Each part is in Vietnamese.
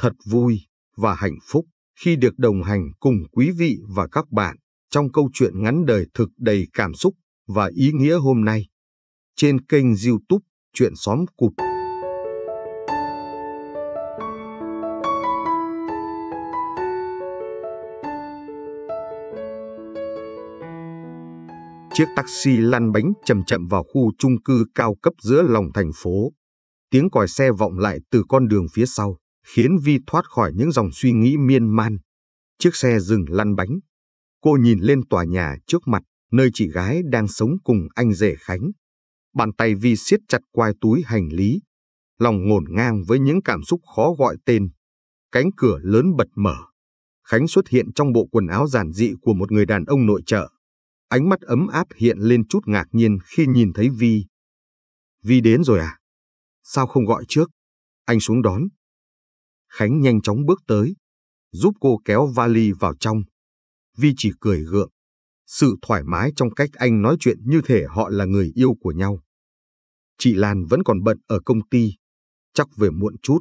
thật vui và hạnh phúc khi được đồng hành cùng quý vị và các bạn trong câu chuyện ngắn đời thực đầy cảm xúc và ý nghĩa hôm nay trên kênh YouTube Chuyện xóm cụp. Chiếc taxi lăn bánh chậm chậm vào khu chung cư cao cấp giữa lòng thành phố. Tiếng còi xe vọng lại từ con đường phía sau khiến Vi thoát khỏi những dòng suy nghĩ miên man. Chiếc xe dừng lăn bánh. Cô nhìn lên tòa nhà trước mặt, nơi chị gái đang sống cùng anh rể Khánh. Bàn tay Vi siết chặt quai túi hành lý, lòng ngổn ngang với những cảm xúc khó gọi tên. Cánh cửa lớn bật mở. Khánh xuất hiện trong bộ quần áo giản dị của một người đàn ông nội trợ. Ánh mắt ấm áp hiện lên chút ngạc nhiên khi nhìn thấy Vi. Vi đến rồi à? Sao không gọi trước? Anh xuống đón. Khánh nhanh chóng bước tới, giúp cô kéo vali vào trong. Vi chỉ cười gượng, sự thoải mái trong cách anh nói chuyện như thể họ là người yêu của nhau. Chị Lan vẫn còn bận ở công ty, chắc về muộn chút.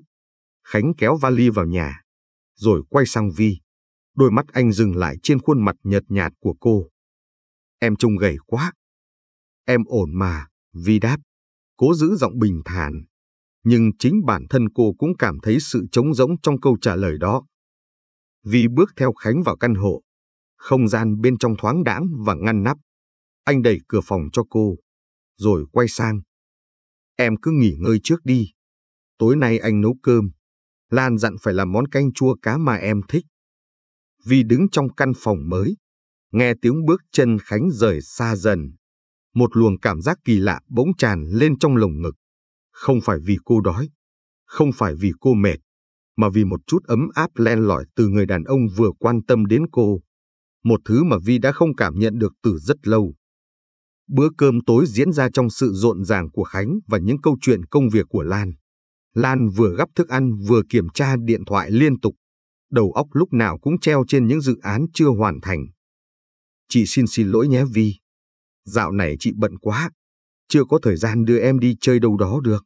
Khánh kéo vali vào nhà, rồi quay sang Vi. Đôi mắt anh dừng lại trên khuôn mặt nhợt nhạt của cô. Em trông gầy quá. Em ổn mà, Vi đáp, cố giữ giọng bình thản nhưng chính bản thân cô cũng cảm thấy sự trống rỗng trong câu trả lời đó. Vì bước theo Khánh vào căn hộ, không gian bên trong thoáng đãng và ngăn nắp. Anh đẩy cửa phòng cho cô, rồi quay sang. Em cứ nghỉ ngơi trước đi. Tối nay anh nấu cơm. Lan dặn phải làm món canh chua cá mà em thích. Vì đứng trong căn phòng mới, nghe tiếng bước chân Khánh rời xa dần. Một luồng cảm giác kỳ lạ bỗng tràn lên trong lồng ngực. Không phải vì cô đói, không phải vì cô mệt, mà vì một chút ấm áp len lỏi từ người đàn ông vừa quan tâm đến cô. Một thứ mà Vi đã không cảm nhận được từ rất lâu. Bữa cơm tối diễn ra trong sự rộn ràng của Khánh và những câu chuyện công việc của Lan. Lan vừa gấp thức ăn vừa kiểm tra điện thoại liên tục. Đầu óc lúc nào cũng treo trên những dự án chưa hoàn thành. Chị xin xin lỗi nhé Vi. Dạo này chị bận quá. Chưa có thời gian đưa em đi chơi đâu đó được.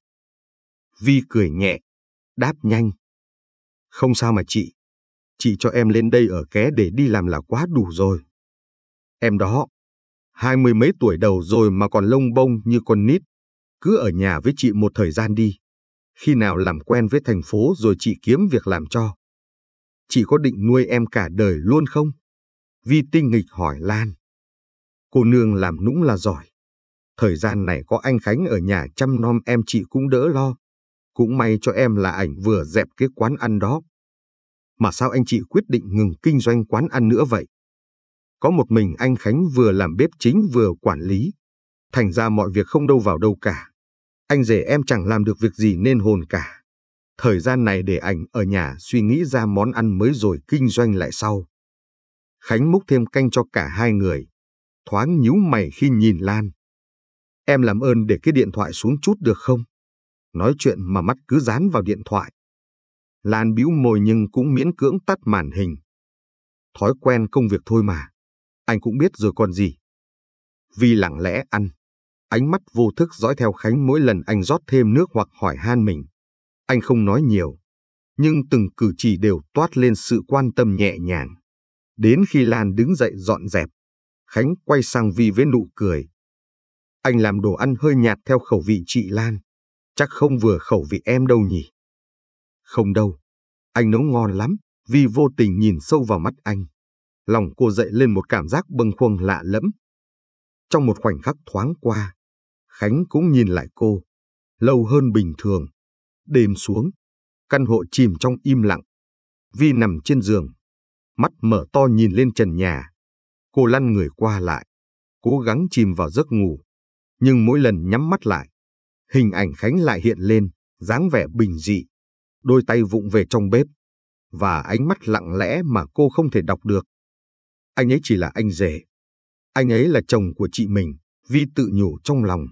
Vi cười nhẹ, đáp nhanh. Không sao mà chị, chị cho em lên đây ở ké để đi làm là quá đủ rồi. Em đó, hai mươi mấy tuổi đầu rồi mà còn lông bông như con nít, cứ ở nhà với chị một thời gian đi. Khi nào làm quen với thành phố rồi chị kiếm việc làm cho. Chị có định nuôi em cả đời luôn không? Vi tinh nghịch hỏi Lan. Cô nương làm nũng là giỏi. Thời gian này có anh Khánh ở nhà chăm nom em chị cũng đỡ lo. Cũng may cho em là ảnh vừa dẹp cái quán ăn đó. Mà sao anh chị quyết định ngừng kinh doanh quán ăn nữa vậy? Có một mình anh Khánh vừa làm bếp chính vừa quản lý. Thành ra mọi việc không đâu vào đâu cả. Anh rể em chẳng làm được việc gì nên hồn cả. Thời gian này để ảnh ở nhà suy nghĩ ra món ăn mới rồi kinh doanh lại sau. Khánh múc thêm canh cho cả hai người. Thoáng nhíu mày khi nhìn Lan. Em làm ơn để cái điện thoại xuống chút được không? nói chuyện mà mắt cứ dán vào điện thoại. Lan bĩu môi nhưng cũng miễn cưỡng tắt màn hình. Thói quen công việc thôi mà, anh cũng biết rồi còn gì. Vi lặng lẽ ăn, ánh mắt vô thức dõi theo Khánh mỗi lần anh rót thêm nước hoặc hỏi han mình. Anh không nói nhiều, nhưng từng cử chỉ đều toát lên sự quan tâm nhẹ nhàng. Đến khi Lan đứng dậy dọn dẹp, Khánh quay sang Vi với nụ cười. Anh làm đồ ăn hơi nhạt theo khẩu vị chị Lan. Chắc không vừa khẩu vị em đâu nhỉ? Không đâu. Anh nấu ngon lắm, vì vô tình nhìn sâu vào mắt anh. Lòng cô dậy lên một cảm giác bâng khuâng lạ lẫm. Trong một khoảnh khắc thoáng qua, Khánh cũng nhìn lại cô. Lâu hơn bình thường. Đêm xuống, căn hộ chìm trong im lặng. Vi nằm trên giường, mắt mở to nhìn lên trần nhà. Cô lăn người qua lại, cố gắng chìm vào giấc ngủ. Nhưng mỗi lần nhắm mắt lại, Hình ảnh Khánh lại hiện lên, dáng vẻ bình dị, đôi tay vụng về trong bếp, và ánh mắt lặng lẽ mà cô không thể đọc được. Anh ấy chỉ là anh rể. Anh ấy là chồng của chị mình, Vi tự nhủ trong lòng.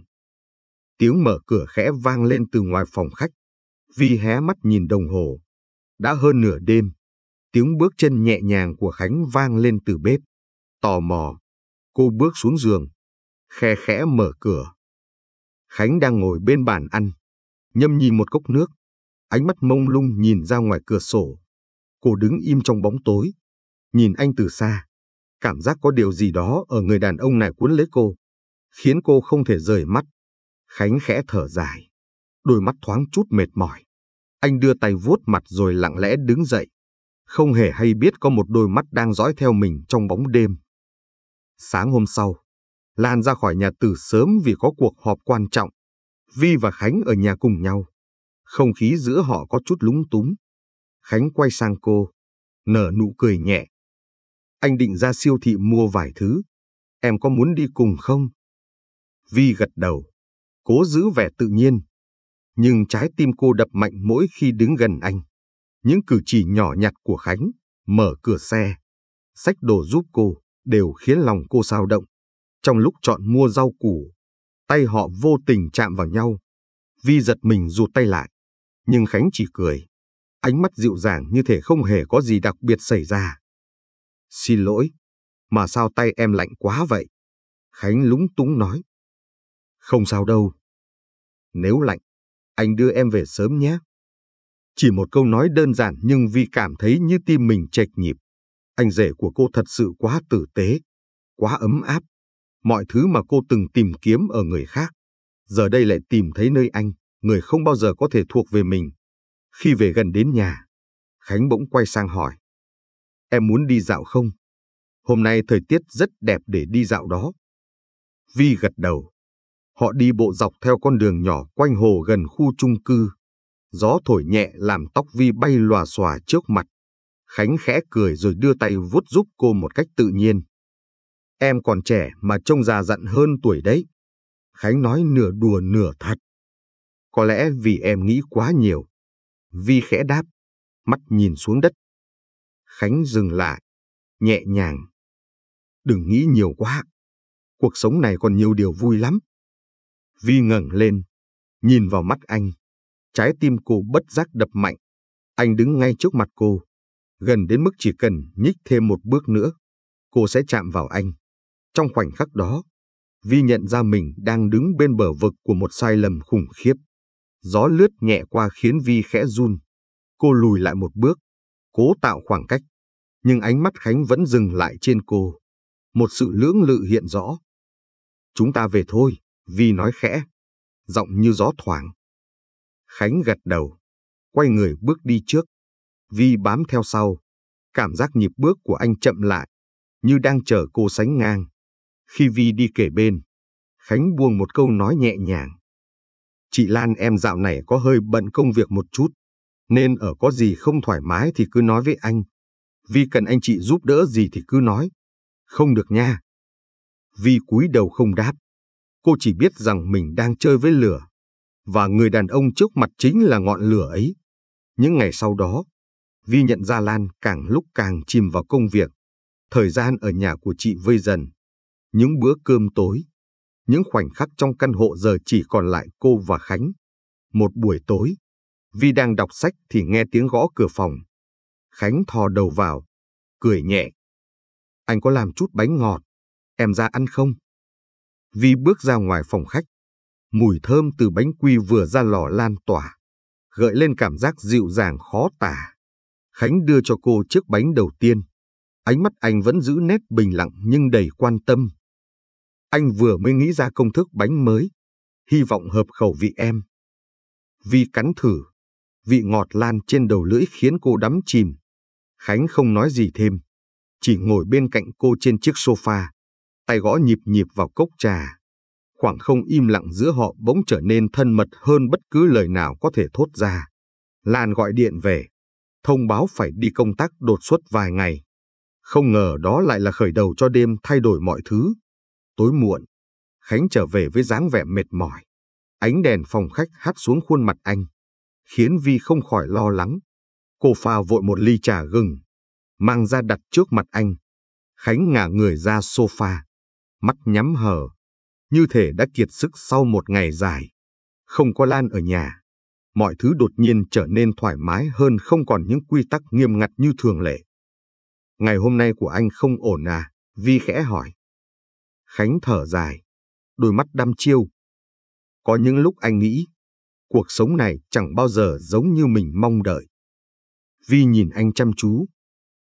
Tiếng mở cửa khẽ vang lên từ ngoài phòng khách. Vi hé mắt nhìn đồng hồ. Đã hơn nửa đêm, tiếng bước chân nhẹ nhàng của Khánh vang lên từ bếp. Tò mò, cô bước xuống giường, khe khẽ mở cửa. Khánh đang ngồi bên bàn ăn, nhâm nhi một cốc nước, ánh mắt mông lung nhìn ra ngoài cửa sổ. Cô đứng im trong bóng tối, nhìn anh từ xa, cảm giác có điều gì đó ở người đàn ông này cuốn lấy cô, khiến cô không thể rời mắt. Khánh khẽ thở dài, đôi mắt thoáng chút mệt mỏi. Anh đưa tay vuốt mặt rồi lặng lẽ đứng dậy, không hề hay biết có một đôi mắt đang dõi theo mình trong bóng đêm. Sáng hôm sau, Lan ra khỏi nhà từ sớm vì có cuộc họp quan trọng. Vi và Khánh ở nhà cùng nhau. Không khí giữa họ có chút lúng túng. Khánh quay sang cô, nở nụ cười nhẹ. Anh định ra siêu thị mua vài thứ. Em có muốn đi cùng không? Vi gật đầu, cố giữ vẻ tự nhiên. Nhưng trái tim cô đập mạnh mỗi khi đứng gần anh. Những cử chỉ nhỏ nhặt của Khánh, mở cửa xe, sách đồ giúp cô, đều khiến lòng cô sao động. Trong lúc chọn mua rau củ, tay họ vô tình chạm vào nhau. Vi giật mình rụt tay lại, nhưng Khánh chỉ cười. Ánh mắt dịu dàng như thể không hề có gì đặc biệt xảy ra. Xin lỗi, mà sao tay em lạnh quá vậy? Khánh lúng túng nói. Không sao đâu. Nếu lạnh, anh đưa em về sớm nhé. Chỉ một câu nói đơn giản nhưng Vi cảm thấy như tim mình chệch nhịp. Anh rể của cô thật sự quá tử tế, quá ấm áp. Mọi thứ mà cô từng tìm kiếm ở người khác, giờ đây lại tìm thấy nơi anh, người không bao giờ có thể thuộc về mình. Khi về gần đến nhà, Khánh bỗng quay sang hỏi. Em muốn đi dạo không? Hôm nay thời tiết rất đẹp để đi dạo đó. Vi gật đầu. Họ đi bộ dọc theo con đường nhỏ quanh hồ gần khu chung cư. Gió thổi nhẹ làm tóc Vi bay lòa xòa trước mặt. Khánh khẽ cười rồi đưa tay vuốt giúp cô một cách tự nhiên. Em còn trẻ mà trông già dặn hơn tuổi đấy. Khánh nói nửa đùa nửa thật. Có lẽ vì em nghĩ quá nhiều. Vi khẽ đáp, mắt nhìn xuống đất. Khánh dừng lại, nhẹ nhàng. Đừng nghĩ nhiều quá. Cuộc sống này còn nhiều điều vui lắm. Vi ngẩng lên, nhìn vào mắt anh. Trái tim cô bất giác đập mạnh. Anh đứng ngay trước mặt cô, gần đến mức chỉ cần nhích thêm một bước nữa, cô sẽ chạm vào anh. Trong khoảnh khắc đó, Vi nhận ra mình đang đứng bên bờ vực của một sai lầm khủng khiếp. Gió lướt nhẹ qua khiến Vi khẽ run. Cô lùi lại một bước, cố tạo khoảng cách. Nhưng ánh mắt Khánh vẫn dừng lại trên cô. Một sự lưỡng lự hiện rõ. Chúng ta về thôi, Vi nói khẽ, giọng như gió thoảng. Khánh gật đầu, quay người bước đi trước. Vi bám theo sau, cảm giác nhịp bước của anh chậm lại, như đang chờ cô sánh ngang. Khi Vi đi kể bên, Khánh buông một câu nói nhẹ nhàng. Chị Lan em dạo này có hơi bận công việc một chút, nên ở có gì không thoải mái thì cứ nói với anh. Vi cần anh chị giúp đỡ gì thì cứ nói. Không được nha. Vi cúi đầu không đáp. Cô chỉ biết rằng mình đang chơi với lửa. Và người đàn ông trước mặt chính là ngọn lửa ấy. Những ngày sau đó, Vi nhận ra Lan càng lúc càng chìm vào công việc. Thời gian ở nhà của chị vơi dần những bữa cơm tối, những khoảnh khắc trong căn hộ giờ chỉ còn lại cô và Khánh. Một buổi tối, Vi đang đọc sách thì nghe tiếng gõ cửa phòng. Khánh thò đầu vào, cười nhẹ. Anh có làm chút bánh ngọt, em ra ăn không? Vi bước ra ngoài phòng khách. Mùi thơm từ bánh quy vừa ra lò lan tỏa, gợi lên cảm giác dịu dàng khó tả. Khánh đưa cho cô chiếc bánh đầu tiên. Ánh mắt anh vẫn giữ nét bình lặng nhưng đầy quan tâm. Anh vừa mới nghĩ ra công thức bánh mới, hy vọng hợp khẩu vị em. Vi cắn thử, vị ngọt lan trên đầu lưỡi khiến cô đắm chìm. Khánh không nói gì thêm, chỉ ngồi bên cạnh cô trên chiếc sofa, tay gõ nhịp nhịp vào cốc trà. Khoảng không im lặng giữa họ bỗng trở nên thân mật hơn bất cứ lời nào có thể thốt ra. Lan gọi điện về, thông báo phải đi công tác đột xuất vài ngày. Không ngờ đó lại là khởi đầu cho đêm thay đổi mọi thứ tối muộn, Khánh trở về với dáng vẻ mệt mỏi. Ánh đèn phòng khách hát xuống khuôn mặt anh, khiến Vi không khỏi lo lắng. Cô pha vội một ly trà gừng, mang ra đặt trước mặt anh. Khánh ngả người ra sofa, mắt nhắm hờ, như thể đã kiệt sức sau một ngày dài. Không có Lan ở nhà, mọi thứ đột nhiên trở nên thoải mái hơn không còn những quy tắc nghiêm ngặt như thường lệ. Ngày hôm nay của anh không ổn à? Vi khẽ hỏi. Khánh thở dài, đôi mắt đăm chiêu. Có những lúc anh nghĩ, cuộc sống này chẳng bao giờ giống như mình mong đợi. Vi nhìn anh chăm chú.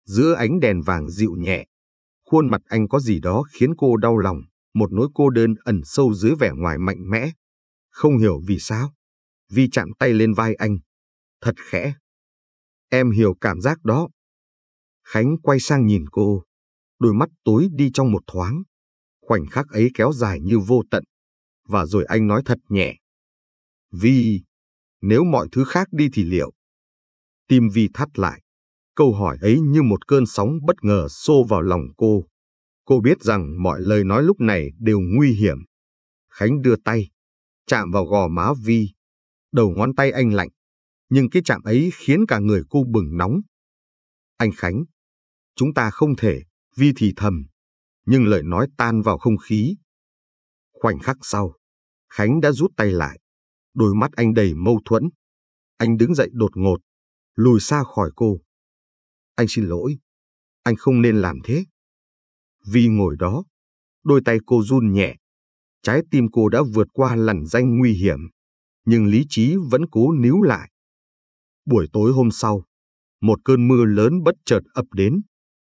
Giữa ánh đèn vàng dịu nhẹ, khuôn mặt anh có gì đó khiến cô đau lòng, một nỗi cô đơn ẩn sâu dưới vẻ ngoài mạnh mẽ. Không hiểu vì sao, Vi chạm tay lên vai anh. Thật khẽ. Em hiểu cảm giác đó. Khánh quay sang nhìn cô, đôi mắt tối đi trong một thoáng. Khoảnh khắc ấy kéo dài như vô tận. Và rồi anh nói thật nhẹ. Vi, nếu mọi thứ khác đi thì liệu? Tim Vi thắt lại. Câu hỏi ấy như một cơn sóng bất ngờ xô vào lòng cô. Cô biết rằng mọi lời nói lúc này đều nguy hiểm. Khánh đưa tay, chạm vào gò má Vi. Đầu ngón tay anh lạnh, nhưng cái chạm ấy khiến cả người cô bừng nóng. Anh Khánh, chúng ta không thể, Vi thì thầm nhưng lời nói tan vào không khí. Khoảnh khắc sau, Khánh đã rút tay lại, đôi mắt anh đầy mâu thuẫn. Anh đứng dậy đột ngột, lùi xa khỏi cô. Anh xin lỗi, anh không nên làm thế. Vì ngồi đó, đôi tay cô run nhẹ, trái tim cô đã vượt qua lằn danh nguy hiểm, nhưng lý trí vẫn cố níu lại. Buổi tối hôm sau, một cơn mưa lớn bất chợt ập đến,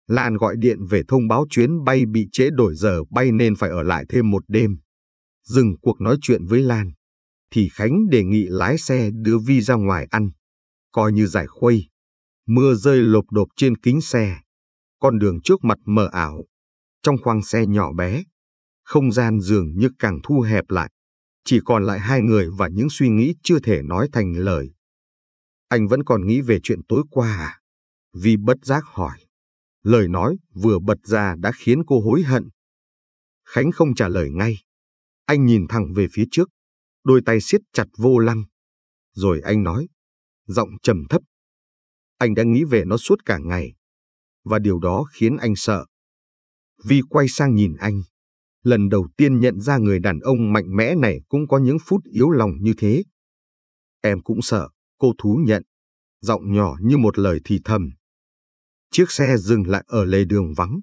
Lan gọi điện về thông báo chuyến bay bị trễ đổi giờ bay nên phải ở lại thêm một đêm. Dừng cuộc nói chuyện với Lan, thì Khánh đề nghị lái xe đưa Vi ra ngoài ăn, coi như giải khuây. Mưa rơi lộp độp trên kính xe, con đường trước mặt mờ ảo. Trong khoang xe nhỏ bé, không gian dường như càng thu hẹp lại, chỉ còn lại hai người và những suy nghĩ chưa thể nói thành lời. Anh vẫn còn nghĩ về chuyện tối qua à? Vi bất giác hỏi. Lời nói vừa bật ra đã khiến cô hối hận. Khánh không trả lời ngay. Anh nhìn thẳng về phía trước, đôi tay siết chặt vô lăng. Rồi anh nói, giọng trầm thấp. Anh đã nghĩ về nó suốt cả ngày, và điều đó khiến anh sợ. Vi quay sang nhìn anh, lần đầu tiên nhận ra người đàn ông mạnh mẽ này cũng có những phút yếu lòng như thế. Em cũng sợ, cô thú nhận, giọng nhỏ như một lời thì thầm. Chiếc xe dừng lại ở lề đường vắng.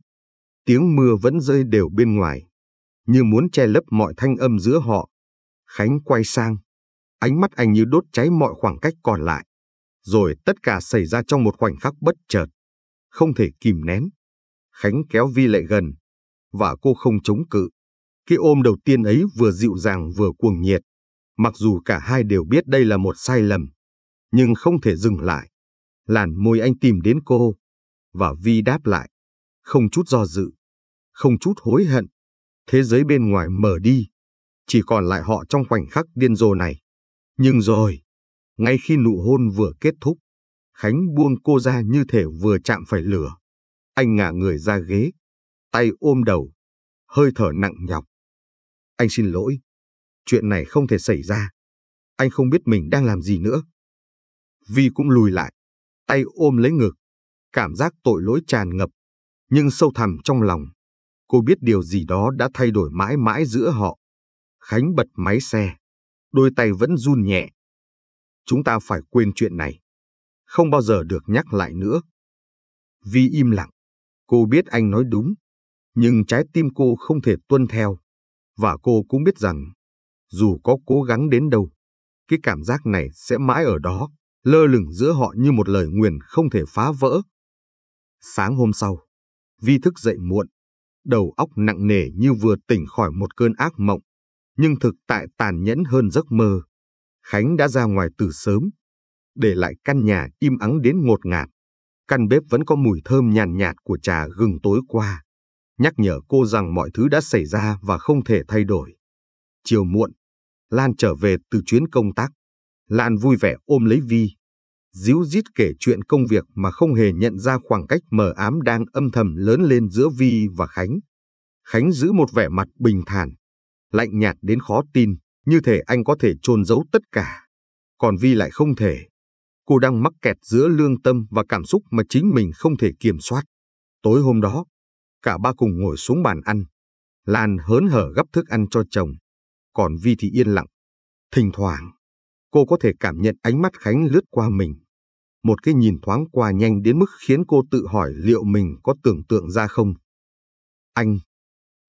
Tiếng mưa vẫn rơi đều bên ngoài, như muốn che lấp mọi thanh âm giữa họ. Khánh quay sang, ánh mắt anh như đốt cháy mọi khoảng cách còn lại. Rồi tất cả xảy ra trong một khoảnh khắc bất chợt, không thể kìm nén. Khánh kéo Vi lại gần, và cô không chống cự. Cái ôm đầu tiên ấy vừa dịu dàng vừa cuồng nhiệt. Mặc dù cả hai đều biết đây là một sai lầm, nhưng không thể dừng lại. Làn môi anh tìm đến cô, và Vi đáp lại, không chút do dự, không chút hối hận. Thế giới bên ngoài mở đi, chỉ còn lại họ trong khoảnh khắc điên rồ này. Nhưng rồi, ngay khi nụ hôn vừa kết thúc, Khánh buông cô ra như thể vừa chạm phải lửa. Anh ngả người ra ghế, tay ôm đầu, hơi thở nặng nhọc. Anh xin lỗi, chuyện này không thể xảy ra. Anh không biết mình đang làm gì nữa. Vi cũng lùi lại, tay ôm lấy ngực, Cảm giác tội lỗi tràn ngập, nhưng sâu thẳm trong lòng. Cô biết điều gì đó đã thay đổi mãi mãi giữa họ. Khánh bật máy xe, đôi tay vẫn run nhẹ. Chúng ta phải quên chuyện này. Không bao giờ được nhắc lại nữa. Vi im lặng. Cô biết anh nói đúng, nhưng trái tim cô không thể tuân theo. Và cô cũng biết rằng, dù có cố gắng đến đâu, cái cảm giác này sẽ mãi ở đó, lơ lửng giữa họ như một lời nguyền không thể phá vỡ. Sáng hôm sau, Vi thức dậy muộn, đầu óc nặng nề như vừa tỉnh khỏi một cơn ác mộng, nhưng thực tại tàn nhẫn hơn giấc mơ. Khánh đã ra ngoài từ sớm, để lại căn nhà im ắng đến ngột ngạt. Căn bếp vẫn có mùi thơm nhàn nhạt, nhạt của trà gừng tối qua, nhắc nhở cô rằng mọi thứ đã xảy ra và không thể thay đổi. Chiều muộn, Lan trở về từ chuyến công tác. Lan vui vẻ ôm lấy Vi, díu dít kể chuyện công việc mà không hề nhận ra khoảng cách mờ ám đang âm thầm lớn lên giữa Vi và Khánh. Khánh giữ một vẻ mặt bình thản, lạnh nhạt đến khó tin, như thể anh có thể trôn giấu tất cả. Còn Vi lại không thể. Cô đang mắc kẹt giữa lương tâm và cảm xúc mà chính mình không thể kiểm soát. Tối hôm đó, cả ba cùng ngồi xuống bàn ăn. Lan hớn hở gấp thức ăn cho chồng, còn Vi thì yên lặng. Thỉnh thoảng, cô có thể cảm nhận ánh mắt Khánh lướt qua mình một cái nhìn thoáng qua nhanh đến mức khiến cô tự hỏi liệu mình có tưởng tượng ra không. Anh!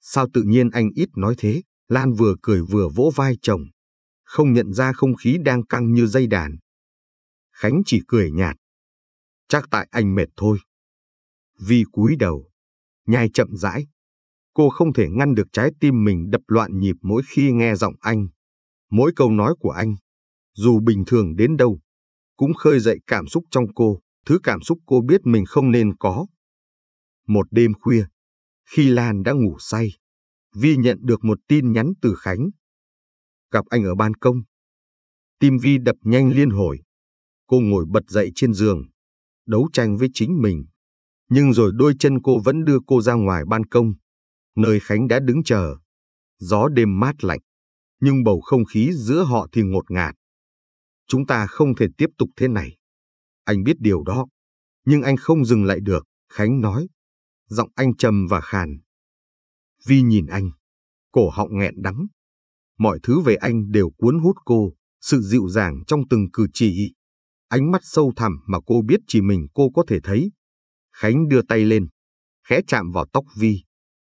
Sao tự nhiên anh ít nói thế? Lan vừa cười vừa vỗ vai chồng. Không nhận ra không khí đang căng như dây đàn. Khánh chỉ cười nhạt. Chắc tại anh mệt thôi. Vi cúi đầu. Nhai chậm rãi. Cô không thể ngăn được trái tim mình đập loạn nhịp mỗi khi nghe giọng anh. Mỗi câu nói của anh. Dù bình thường đến đâu, cũng khơi dậy cảm xúc trong cô, thứ cảm xúc cô biết mình không nên có. Một đêm khuya, khi Lan đã ngủ say, Vi nhận được một tin nhắn từ Khánh. Gặp anh ở ban công. Tim Vi đập nhanh liên hồi. Cô ngồi bật dậy trên giường, đấu tranh với chính mình. Nhưng rồi đôi chân cô vẫn đưa cô ra ngoài ban công, nơi Khánh đã đứng chờ. Gió đêm mát lạnh, nhưng bầu không khí giữa họ thì ngột ngạt. Chúng ta không thể tiếp tục thế này. Anh biết điều đó. Nhưng anh không dừng lại được, Khánh nói. Giọng anh trầm và khàn. Vi nhìn anh. Cổ họng nghẹn đắng. Mọi thứ về anh đều cuốn hút cô, sự dịu dàng trong từng cử chỉ. Ánh mắt sâu thẳm mà cô biết chỉ mình cô có thể thấy. Khánh đưa tay lên, khẽ chạm vào tóc Vi,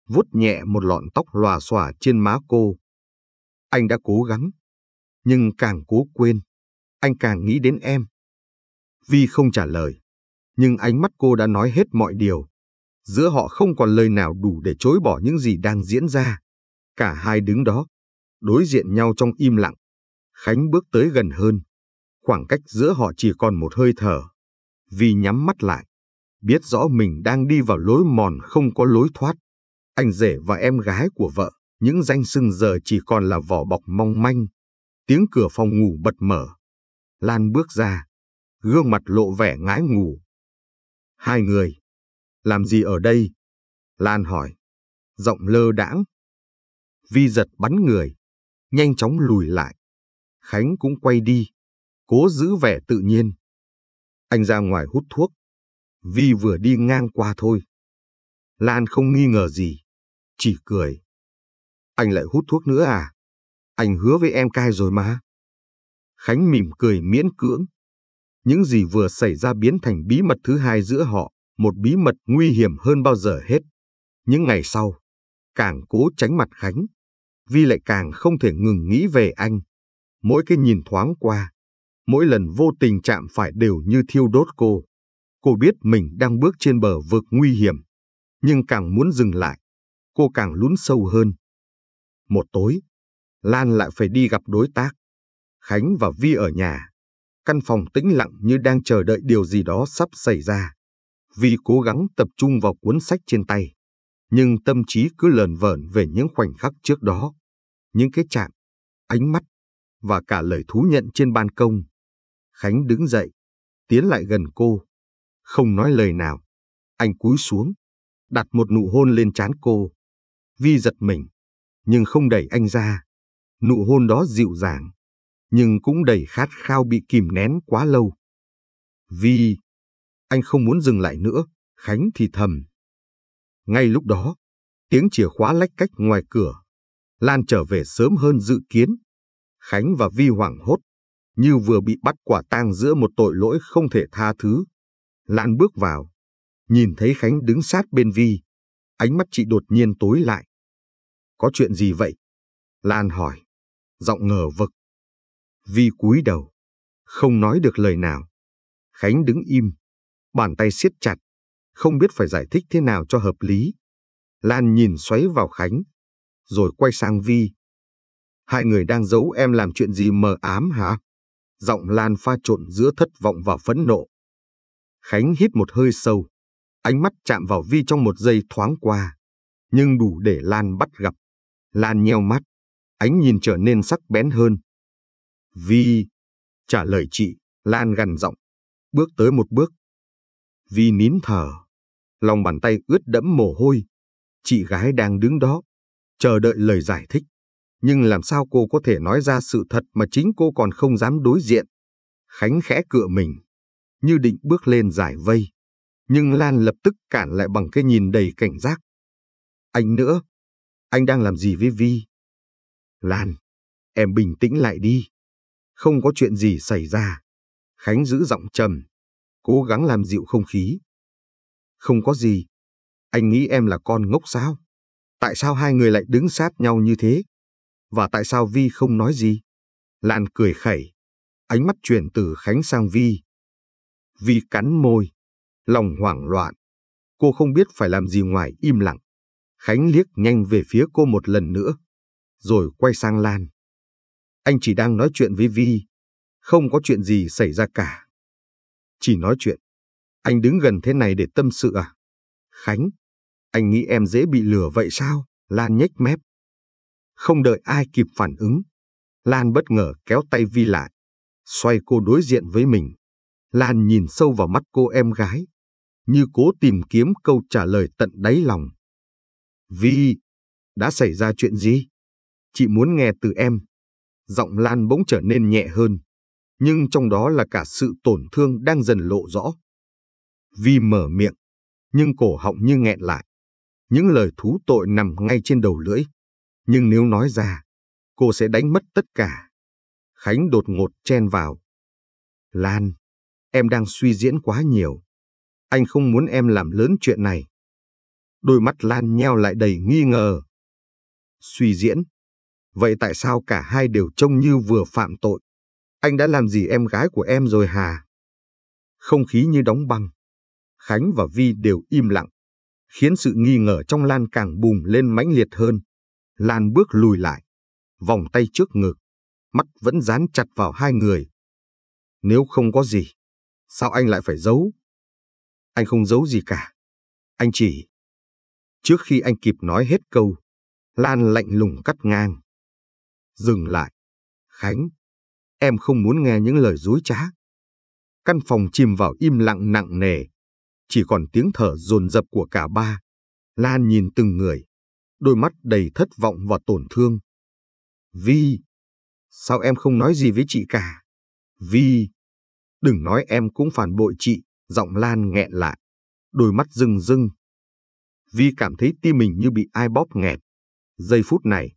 vuốt nhẹ một lọn tóc lòa xòa trên má cô. Anh đã cố gắng, nhưng càng cố quên anh càng nghĩ đến em. Vi không trả lời, nhưng ánh mắt cô đã nói hết mọi điều. Giữa họ không còn lời nào đủ để chối bỏ những gì đang diễn ra. Cả hai đứng đó, đối diện nhau trong im lặng. Khánh bước tới gần hơn. Khoảng cách giữa họ chỉ còn một hơi thở. Vi nhắm mắt lại, biết rõ mình đang đi vào lối mòn không có lối thoát. Anh rể và em gái của vợ, những danh xưng giờ chỉ còn là vỏ bọc mong manh. Tiếng cửa phòng ngủ bật mở, Lan bước ra, gương mặt lộ vẻ ngái ngủ. Hai người, làm gì ở đây? Lan hỏi, giọng lơ đãng. Vi giật bắn người, nhanh chóng lùi lại. Khánh cũng quay đi, cố giữ vẻ tự nhiên. Anh ra ngoài hút thuốc. Vi vừa đi ngang qua thôi. Lan không nghi ngờ gì, chỉ cười. Anh lại hút thuốc nữa à? Anh hứa với em cai rồi mà. Khánh mỉm cười miễn cưỡng. Những gì vừa xảy ra biến thành bí mật thứ hai giữa họ, một bí mật nguy hiểm hơn bao giờ hết. Những ngày sau, càng cố tránh mặt Khánh, Vi lại càng không thể ngừng nghĩ về anh. Mỗi cái nhìn thoáng qua, mỗi lần vô tình chạm phải đều như thiêu đốt cô. Cô biết mình đang bước trên bờ vực nguy hiểm, nhưng càng muốn dừng lại, cô càng lún sâu hơn. Một tối, Lan lại phải đi gặp đối tác. Khánh và Vi ở nhà. Căn phòng tĩnh lặng như đang chờ đợi điều gì đó sắp xảy ra. Vi cố gắng tập trung vào cuốn sách trên tay, nhưng tâm trí cứ lờn vờn về những khoảnh khắc trước đó, những cái chạm, ánh mắt và cả lời thú nhận trên ban công. Khánh đứng dậy, tiến lại gần cô, không nói lời nào. Anh cúi xuống, đặt một nụ hôn lên trán cô. Vi giật mình, nhưng không đẩy anh ra. Nụ hôn đó dịu dàng, nhưng cũng đầy khát khao bị kìm nén quá lâu. Vì anh không muốn dừng lại nữa, Khánh thì thầm. Ngay lúc đó, tiếng chìa khóa lách cách ngoài cửa. Lan trở về sớm hơn dự kiến. Khánh và Vi hoảng hốt, như vừa bị bắt quả tang giữa một tội lỗi không thể tha thứ. Lan bước vào, nhìn thấy Khánh đứng sát bên Vi. Ánh mắt chị đột nhiên tối lại. Có chuyện gì vậy? Lan hỏi, giọng ngờ vực. Vi cúi đầu, không nói được lời nào. Khánh đứng im, bàn tay siết chặt, không biết phải giải thích thế nào cho hợp lý. Lan nhìn xoáy vào Khánh, rồi quay sang Vi. Hai người đang giấu em làm chuyện gì mờ ám hả? Giọng Lan pha trộn giữa thất vọng và phẫn nộ. Khánh hít một hơi sâu, ánh mắt chạm vào Vi trong một giây thoáng qua, nhưng đủ để Lan bắt gặp. Lan nheo mắt, ánh nhìn trở nên sắc bén hơn. Vi, trả lời chị, Lan gằn giọng, bước tới một bước. Vi nín thở, lòng bàn tay ướt đẫm mồ hôi. Chị gái đang đứng đó, chờ đợi lời giải thích. Nhưng làm sao cô có thể nói ra sự thật mà chính cô còn không dám đối diện. Khánh khẽ cựa mình, như định bước lên giải vây. Nhưng Lan lập tức cản lại bằng cái nhìn đầy cảnh giác. Anh nữa, anh đang làm gì với Vi? Lan, em bình tĩnh lại đi. Không có chuyện gì xảy ra. Khánh giữ giọng trầm, cố gắng làm dịu không khí. Không có gì. Anh nghĩ em là con ngốc sao? Tại sao hai người lại đứng sát nhau như thế? Và tại sao Vi không nói gì? Lan cười khẩy, ánh mắt chuyển từ Khánh sang Vi. Vi cắn môi, lòng hoảng loạn. Cô không biết phải làm gì ngoài im lặng. Khánh liếc nhanh về phía cô một lần nữa, rồi quay sang Lan. Anh chỉ đang nói chuyện với Vi. Không có chuyện gì xảy ra cả. Chỉ nói chuyện. Anh đứng gần thế này để tâm sự à? Khánh, anh nghĩ em dễ bị lừa vậy sao? Lan nhếch mép. Không đợi ai kịp phản ứng. Lan bất ngờ kéo tay Vi lại. Xoay cô đối diện với mình. Lan nhìn sâu vào mắt cô em gái. Như cố tìm kiếm câu trả lời tận đáy lòng. Vi, đã xảy ra chuyện gì? Chị muốn nghe từ em giọng Lan bỗng trở nên nhẹ hơn, nhưng trong đó là cả sự tổn thương đang dần lộ rõ. Vi mở miệng, nhưng cổ họng như nghẹn lại. Những lời thú tội nằm ngay trên đầu lưỡi. Nhưng nếu nói ra, cô sẽ đánh mất tất cả. Khánh đột ngột chen vào. Lan, em đang suy diễn quá nhiều. Anh không muốn em làm lớn chuyện này. Đôi mắt Lan nheo lại đầy nghi ngờ. Suy diễn? Vậy tại sao cả hai đều trông như vừa phạm tội? Anh đã làm gì em gái của em rồi hà? Không khí như đóng băng. Khánh và Vi đều im lặng, khiến sự nghi ngờ trong Lan càng bùng lên mãnh liệt hơn. Lan bước lùi lại, vòng tay trước ngực, mắt vẫn dán chặt vào hai người. Nếu không có gì, sao anh lại phải giấu? Anh không giấu gì cả. Anh chỉ... Trước khi anh kịp nói hết câu, Lan lạnh lùng cắt ngang. Dừng lại. Khánh, em không muốn nghe những lời dối trá. Căn phòng chìm vào im lặng nặng nề. Chỉ còn tiếng thở dồn dập của cả ba. Lan nhìn từng người. Đôi mắt đầy thất vọng và tổn thương. Vi, sao em không nói gì với chị cả? Vi, đừng nói em cũng phản bội chị. Giọng Lan nghẹn lại. Đôi mắt rưng rưng. Vi cảm thấy tim mình như bị ai bóp nghẹt. Giây phút này,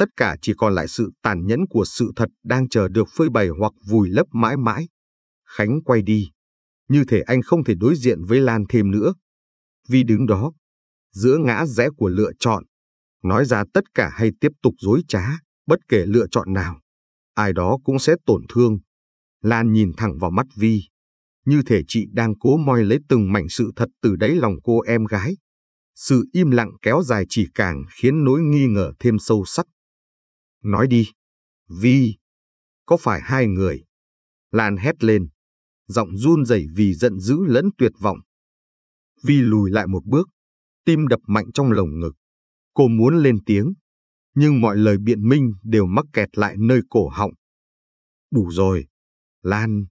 tất cả chỉ còn lại sự tàn nhẫn của sự thật đang chờ được phơi bày hoặc vùi lấp mãi mãi. Khánh quay đi. Như thể anh không thể đối diện với Lan thêm nữa. Vì đứng đó, giữa ngã rẽ của lựa chọn, nói ra tất cả hay tiếp tục dối trá, bất kể lựa chọn nào, ai đó cũng sẽ tổn thương. Lan nhìn thẳng vào mắt Vi, như thể chị đang cố moi lấy từng mảnh sự thật từ đáy lòng cô em gái. Sự im lặng kéo dài chỉ càng khiến nỗi nghi ngờ thêm sâu sắc. Nói đi, Vi, có phải hai người? Lan hét lên, giọng run rẩy vì giận dữ lẫn tuyệt vọng. Vi lùi lại một bước, tim đập mạnh trong lồng ngực. Cô muốn lên tiếng, nhưng mọi lời biện minh đều mắc kẹt lại nơi cổ họng. Đủ rồi, Lan,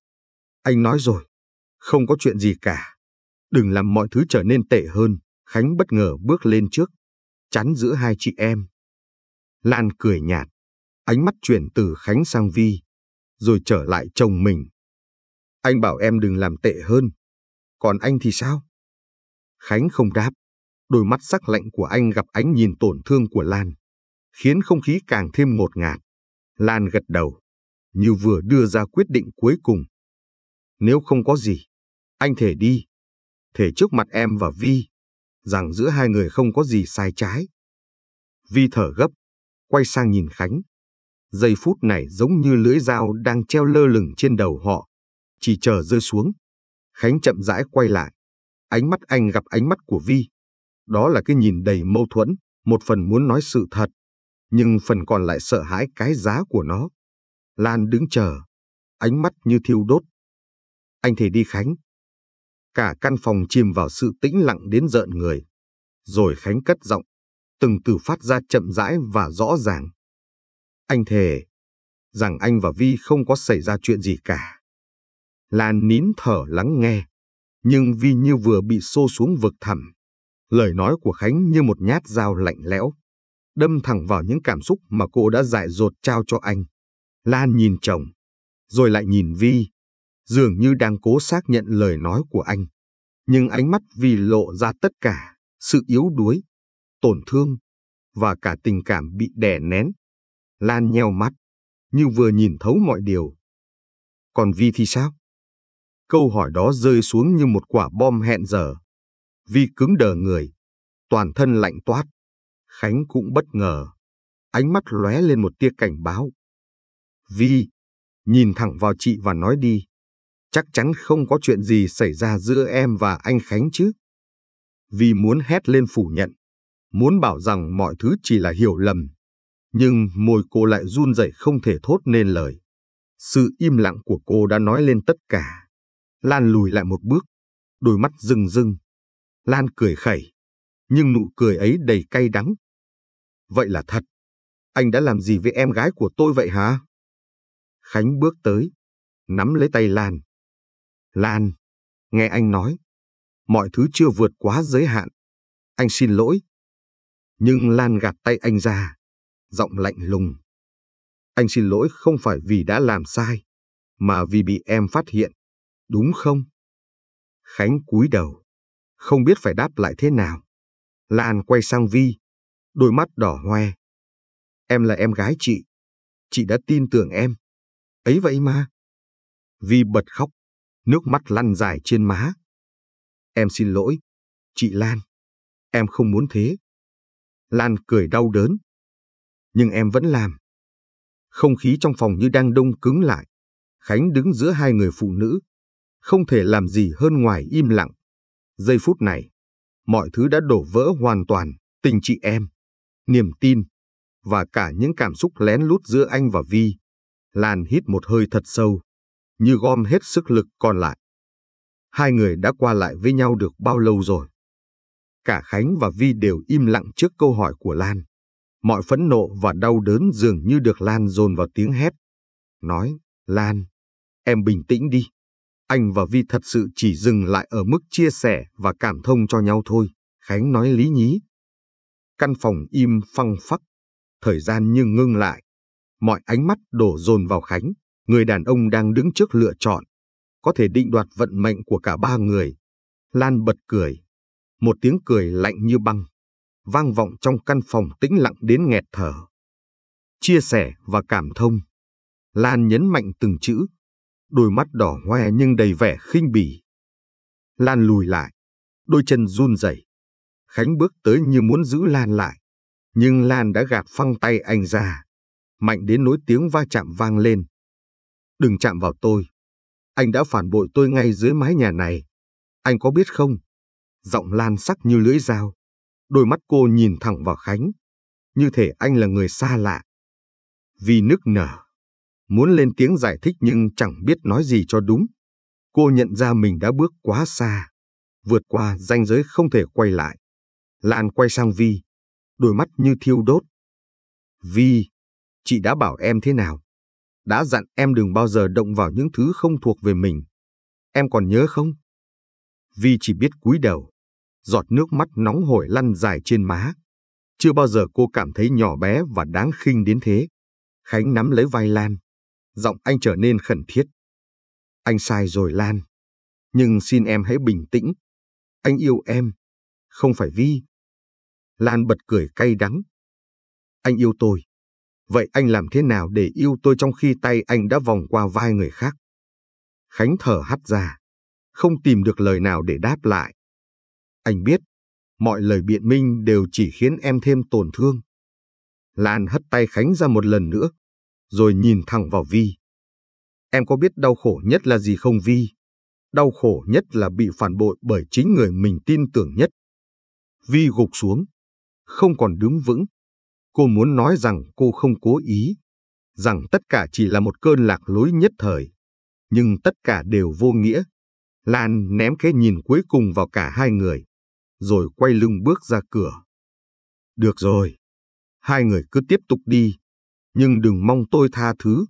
anh nói rồi, không có chuyện gì cả. Đừng làm mọi thứ trở nên tệ hơn, Khánh bất ngờ bước lên trước, chắn giữa hai chị em. Lan cười nhạt, ánh mắt chuyển từ Khánh sang Vi, rồi trở lại chồng mình. Anh bảo em đừng làm tệ hơn, còn anh thì sao? Khánh không đáp, đôi mắt sắc lạnh của anh gặp ánh nhìn tổn thương của Lan, khiến không khí càng thêm ngột ngạt. Lan gật đầu, như vừa đưa ra quyết định cuối cùng. Nếu không có gì, anh thể đi, thể trước mặt em và Vi, rằng giữa hai người không có gì sai trái. Vi thở gấp, quay sang nhìn Khánh giây phút này giống như lưỡi dao đang treo lơ lửng trên đầu họ, chỉ chờ rơi xuống. Khánh chậm rãi quay lại, ánh mắt anh gặp ánh mắt của Vi. Đó là cái nhìn đầy mâu thuẫn, một phần muốn nói sự thật, nhưng phần còn lại sợ hãi cái giá của nó. Lan đứng chờ, ánh mắt như thiêu đốt. Anh thề đi Khánh. Cả căn phòng chìm vào sự tĩnh lặng đến rợn người. Rồi Khánh cất giọng, từng từ phát ra chậm rãi và rõ ràng. Anh thề rằng anh và Vi không có xảy ra chuyện gì cả. Lan nín thở lắng nghe, nhưng Vi như vừa bị xô xuống vực thẳm. Lời nói của Khánh như một nhát dao lạnh lẽo, đâm thẳng vào những cảm xúc mà cô đã dại dột trao cho anh. Lan nhìn chồng, rồi lại nhìn Vi, dường như đang cố xác nhận lời nói của anh. Nhưng ánh mắt Vi lộ ra tất cả, sự yếu đuối, tổn thương, và cả tình cảm bị đè nén Lan nheo mắt, như vừa nhìn thấu mọi điều. Còn Vi thì sao? Câu hỏi đó rơi xuống như một quả bom hẹn giờ. Vi cứng đờ người, toàn thân lạnh toát. Khánh cũng bất ngờ, ánh mắt lóe lên một tia cảnh báo. Vi, nhìn thẳng vào chị và nói đi. Chắc chắn không có chuyện gì xảy ra giữa em và anh Khánh chứ. Vi muốn hét lên phủ nhận, muốn bảo rằng mọi thứ chỉ là hiểu lầm nhưng môi cô lại run rẩy không thể thốt nên lời. Sự im lặng của cô đã nói lên tất cả. Lan lùi lại một bước, đôi mắt rưng rưng. Lan cười khẩy, nhưng nụ cười ấy đầy cay đắng. Vậy là thật, anh đã làm gì với em gái của tôi vậy hả? Khánh bước tới, nắm lấy tay Lan. Lan, nghe anh nói, mọi thứ chưa vượt quá giới hạn. Anh xin lỗi. Nhưng Lan gạt tay anh ra, giọng lạnh lùng. Anh xin lỗi không phải vì đã làm sai, mà vì bị em phát hiện, đúng không? Khánh cúi đầu, không biết phải đáp lại thế nào. Lan quay sang Vi, đôi mắt đỏ hoe. Em là em gái chị, chị đã tin tưởng em. Ấy vậy mà. Vi bật khóc, nước mắt lăn dài trên má. Em xin lỗi, chị Lan, em không muốn thế. Lan cười đau đớn, nhưng em vẫn làm. Không khí trong phòng như đang đông cứng lại. Khánh đứng giữa hai người phụ nữ. Không thể làm gì hơn ngoài im lặng. Giây phút này, mọi thứ đã đổ vỡ hoàn toàn, tình chị em, niềm tin, và cả những cảm xúc lén lút giữa anh và Vi. Lan hít một hơi thật sâu, như gom hết sức lực còn lại. Hai người đã qua lại với nhau được bao lâu rồi? Cả Khánh và Vi đều im lặng trước câu hỏi của Lan. Mọi phẫn nộ và đau đớn dường như được Lan dồn vào tiếng hét. Nói, Lan, em bình tĩnh đi. Anh và Vi thật sự chỉ dừng lại ở mức chia sẻ và cảm thông cho nhau thôi, Khánh nói lý nhí. Căn phòng im phăng phắc, thời gian như ngưng lại. Mọi ánh mắt đổ dồn vào Khánh, người đàn ông đang đứng trước lựa chọn. Có thể định đoạt vận mệnh của cả ba người. Lan bật cười, một tiếng cười lạnh như băng vang vọng trong căn phòng tĩnh lặng đến nghẹt thở. Chia sẻ và cảm thông. Lan nhấn mạnh từng chữ, đôi mắt đỏ hoe nhưng đầy vẻ khinh bỉ. Lan lùi lại, đôi chân run rẩy. Khánh bước tới như muốn giữ Lan lại, nhưng Lan đã gạt phăng tay anh ra, mạnh đến nỗi tiếng va chạm vang lên. Đừng chạm vào tôi. Anh đã phản bội tôi ngay dưới mái nhà này. Anh có biết không? Giọng Lan sắc như lưỡi dao. Đôi mắt cô nhìn thẳng vào Khánh, như thể anh là người xa lạ. Vì nức nở, muốn lên tiếng giải thích nhưng chẳng biết nói gì cho đúng. Cô nhận ra mình đã bước quá xa, vượt qua ranh giới không thể quay lại. Lan quay sang Vi, đôi mắt như thiêu đốt. Vi, chị đã bảo em thế nào? Đã dặn em đừng bao giờ động vào những thứ không thuộc về mình. Em còn nhớ không? Vi chỉ biết cúi đầu, giọt nước mắt nóng hổi lăn dài trên má. Chưa bao giờ cô cảm thấy nhỏ bé và đáng khinh đến thế. Khánh nắm lấy vai Lan. Giọng anh trở nên khẩn thiết. Anh sai rồi Lan. Nhưng xin em hãy bình tĩnh. Anh yêu em. Không phải Vi. Lan bật cười cay đắng. Anh yêu tôi. Vậy anh làm thế nào để yêu tôi trong khi tay anh đã vòng qua vai người khác? Khánh thở hắt ra. Không tìm được lời nào để đáp lại. Anh biết, mọi lời biện minh đều chỉ khiến em thêm tổn thương. Lan hất tay Khánh ra một lần nữa, rồi nhìn thẳng vào Vi. Em có biết đau khổ nhất là gì không Vi? Đau khổ nhất là bị phản bội bởi chính người mình tin tưởng nhất. Vi gục xuống, không còn đứng vững. Cô muốn nói rằng cô không cố ý, rằng tất cả chỉ là một cơn lạc lối nhất thời. Nhưng tất cả đều vô nghĩa. Lan ném cái nhìn cuối cùng vào cả hai người rồi quay lưng bước ra cửa. Được rồi, hai người cứ tiếp tục đi, nhưng đừng mong tôi tha thứ.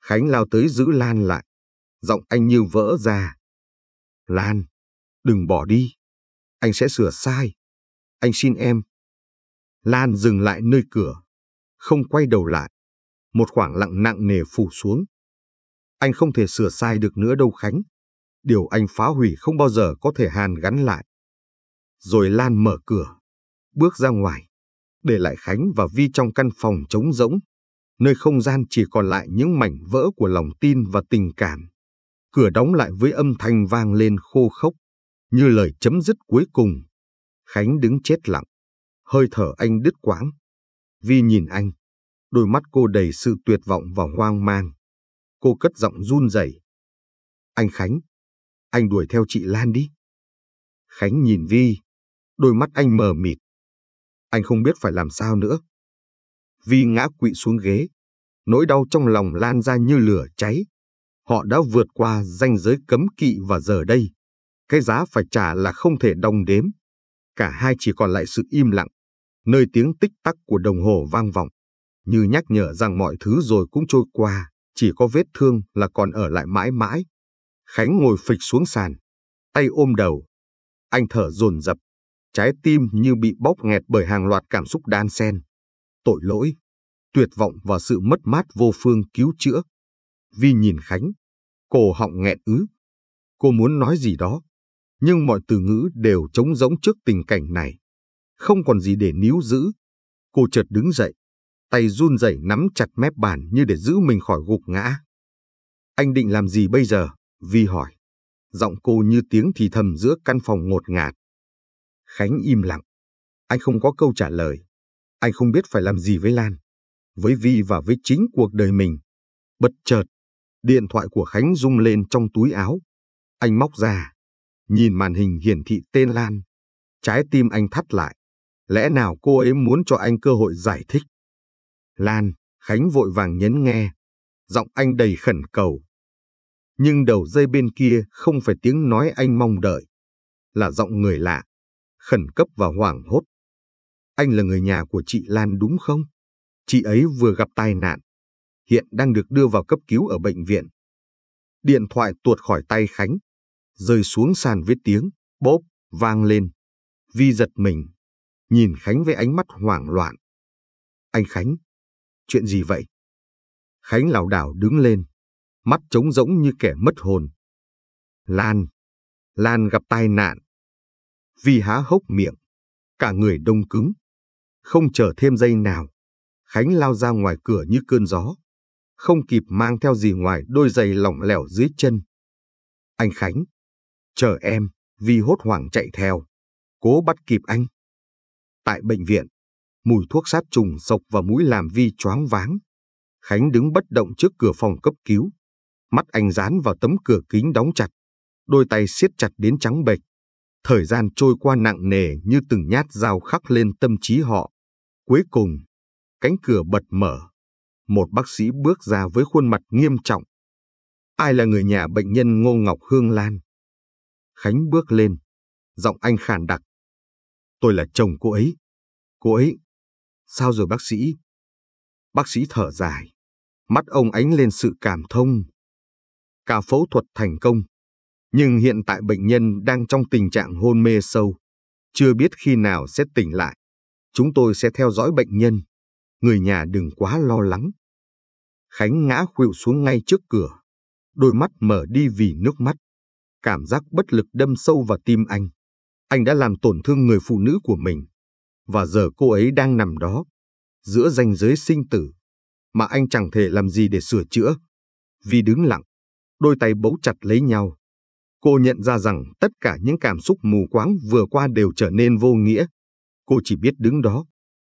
Khánh lao tới giữ Lan lại, giọng anh như vỡ ra. Lan, đừng bỏ đi, anh sẽ sửa sai, anh xin em. Lan dừng lại nơi cửa, không quay đầu lại, một khoảng lặng nặng nề phủ xuống. Anh không thể sửa sai được nữa đâu Khánh, điều anh phá hủy không bao giờ có thể hàn gắn lại. Rồi Lan mở cửa, bước ra ngoài, để lại Khánh và Vi trong căn phòng trống rỗng, nơi không gian chỉ còn lại những mảnh vỡ của lòng tin và tình cảm. Cửa đóng lại với âm thanh vang lên khô khốc, như lời chấm dứt cuối cùng. Khánh đứng chết lặng, hơi thở anh đứt quãng. Vi nhìn anh, đôi mắt cô đầy sự tuyệt vọng và hoang mang. Cô cất giọng run rẩy. Anh Khánh, anh đuổi theo chị Lan đi. Khánh nhìn Vi, Đôi mắt anh mờ mịt. Anh không biết phải làm sao nữa. Vi ngã quỵ xuống ghế. Nỗi đau trong lòng lan ra như lửa cháy. Họ đã vượt qua ranh giới cấm kỵ và giờ đây. Cái giá phải trả là không thể đong đếm. Cả hai chỉ còn lại sự im lặng, nơi tiếng tích tắc của đồng hồ vang vọng. Như nhắc nhở rằng mọi thứ rồi cũng trôi qua, chỉ có vết thương là còn ở lại mãi mãi. Khánh ngồi phịch xuống sàn, tay ôm đầu. Anh thở dồn dập Trái tim như bị bóp nghẹt bởi hàng loạt cảm xúc đan xen. Tội lỗi, tuyệt vọng và sự mất mát vô phương cứu chữa. Vi nhìn Khánh, cổ họng nghẹn ứ. Cô muốn nói gì đó, nhưng mọi từ ngữ đều trống rỗng trước tình cảnh này. Không còn gì để níu giữ. Cô chợt đứng dậy, tay run rẩy nắm chặt mép bàn như để giữ mình khỏi gục ngã. Anh định làm gì bây giờ? Vi hỏi. Giọng cô như tiếng thì thầm giữa căn phòng ngột ngạt. Khánh im lặng. Anh không có câu trả lời. Anh không biết phải làm gì với Lan, với Vi và với chính cuộc đời mình. Bất chợt, điện thoại của Khánh rung lên trong túi áo. Anh móc ra, nhìn màn hình hiển thị tên Lan. Trái tim anh thắt lại. Lẽ nào cô ấy muốn cho anh cơ hội giải thích? Lan, Khánh vội vàng nhấn nghe. Giọng anh đầy khẩn cầu. Nhưng đầu dây bên kia không phải tiếng nói anh mong đợi. Là giọng người lạ khẩn cấp và hoảng hốt. Anh là người nhà của chị Lan đúng không? Chị ấy vừa gặp tai nạn, hiện đang được đưa vào cấp cứu ở bệnh viện. Điện thoại tuột khỏi tay Khánh, rơi xuống sàn với tiếng bốp vang lên. Vi giật mình, nhìn Khánh với ánh mắt hoảng loạn. Anh Khánh, chuyện gì vậy? Khánh lảo đảo đứng lên, mắt trống rỗng như kẻ mất hồn. Lan, Lan gặp tai nạn. Vi há hốc miệng, cả người đông cứng. Không chờ thêm giây nào, Khánh lao ra ngoài cửa như cơn gió. Không kịp mang theo gì ngoài đôi giày lỏng lẻo dưới chân. Anh Khánh, chờ em, Vi hốt hoảng chạy theo, cố bắt kịp anh. Tại bệnh viện, mùi thuốc sát trùng sộc vào mũi làm Vi choáng váng. Khánh đứng bất động trước cửa phòng cấp cứu. Mắt anh dán vào tấm cửa kính đóng chặt, đôi tay siết chặt đến trắng bệch. Thời gian trôi qua nặng nề như từng nhát dao khắc lên tâm trí họ. Cuối cùng, cánh cửa bật mở. Một bác sĩ bước ra với khuôn mặt nghiêm trọng. Ai là người nhà bệnh nhân Ngô Ngọc Hương Lan? Khánh bước lên, giọng anh khàn đặc. Tôi là chồng cô ấy. Cô ấy. Sao rồi bác sĩ? Bác sĩ thở dài. Mắt ông ánh lên sự cảm thông. Cả phẫu thuật thành công nhưng hiện tại bệnh nhân đang trong tình trạng hôn mê sâu, chưa biết khi nào sẽ tỉnh lại. Chúng tôi sẽ theo dõi bệnh nhân, người nhà đừng quá lo lắng. Khánh ngã khuỵu xuống ngay trước cửa, đôi mắt mở đi vì nước mắt. Cảm giác bất lực đâm sâu vào tim anh. Anh đã làm tổn thương người phụ nữ của mình, và giờ cô ấy đang nằm đó, giữa ranh giới sinh tử, mà anh chẳng thể làm gì để sửa chữa. Vì đứng lặng, đôi tay bấu chặt lấy nhau, Cô nhận ra rằng tất cả những cảm xúc mù quáng vừa qua đều trở nên vô nghĩa. Cô chỉ biết đứng đó,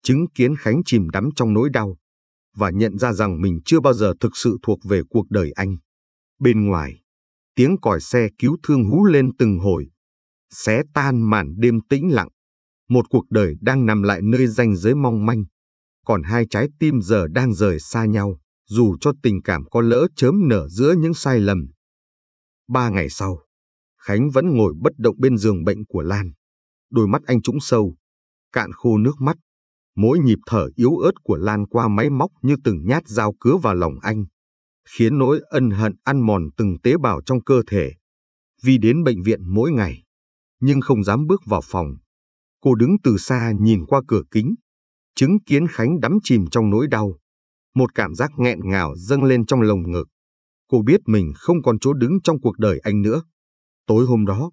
chứng kiến Khánh chìm đắm trong nỗi đau, và nhận ra rằng mình chưa bao giờ thực sự thuộc về cuộc đời anh. Bên ngoài, tiếng còi xe cứu thương hú lên từng hồi, xé tan màn đêm tĩnh lặng. Một cuộc đời đang nằm lại nơi danh giới mong manh, còn hai trái tim giờ đang rời xa nhau, dù cho tình cảm có lỡ chớm nở giữa những sai lầm. Ba ngày sau, Khánh vẫn ngồi bất động bên giường bệnh của Lan. Đôi mắt anh trũng sâu, cạn khô nước mắt. Mỗi nhịp thở yếu ớt của Lan qua máy móc như từng nhát dao cứa vào lòng anh, khiến nỗi ân hận ăn mòn từng tế bào trong cơ thể. Vì đến bệnh viện mỗi ngày, nhưng không dám bước vào phòng. Cô đứng từ xa nhìn qua cửa kính, chứng kiến Khánh đắm chìm trong nỗi đau. Một cảm giác nghẹn ngào dâng lên trong lồng ngực. Cô biết mình không còn chỗ đứng trong cuộc đời anh nữa. Tối hôm đó,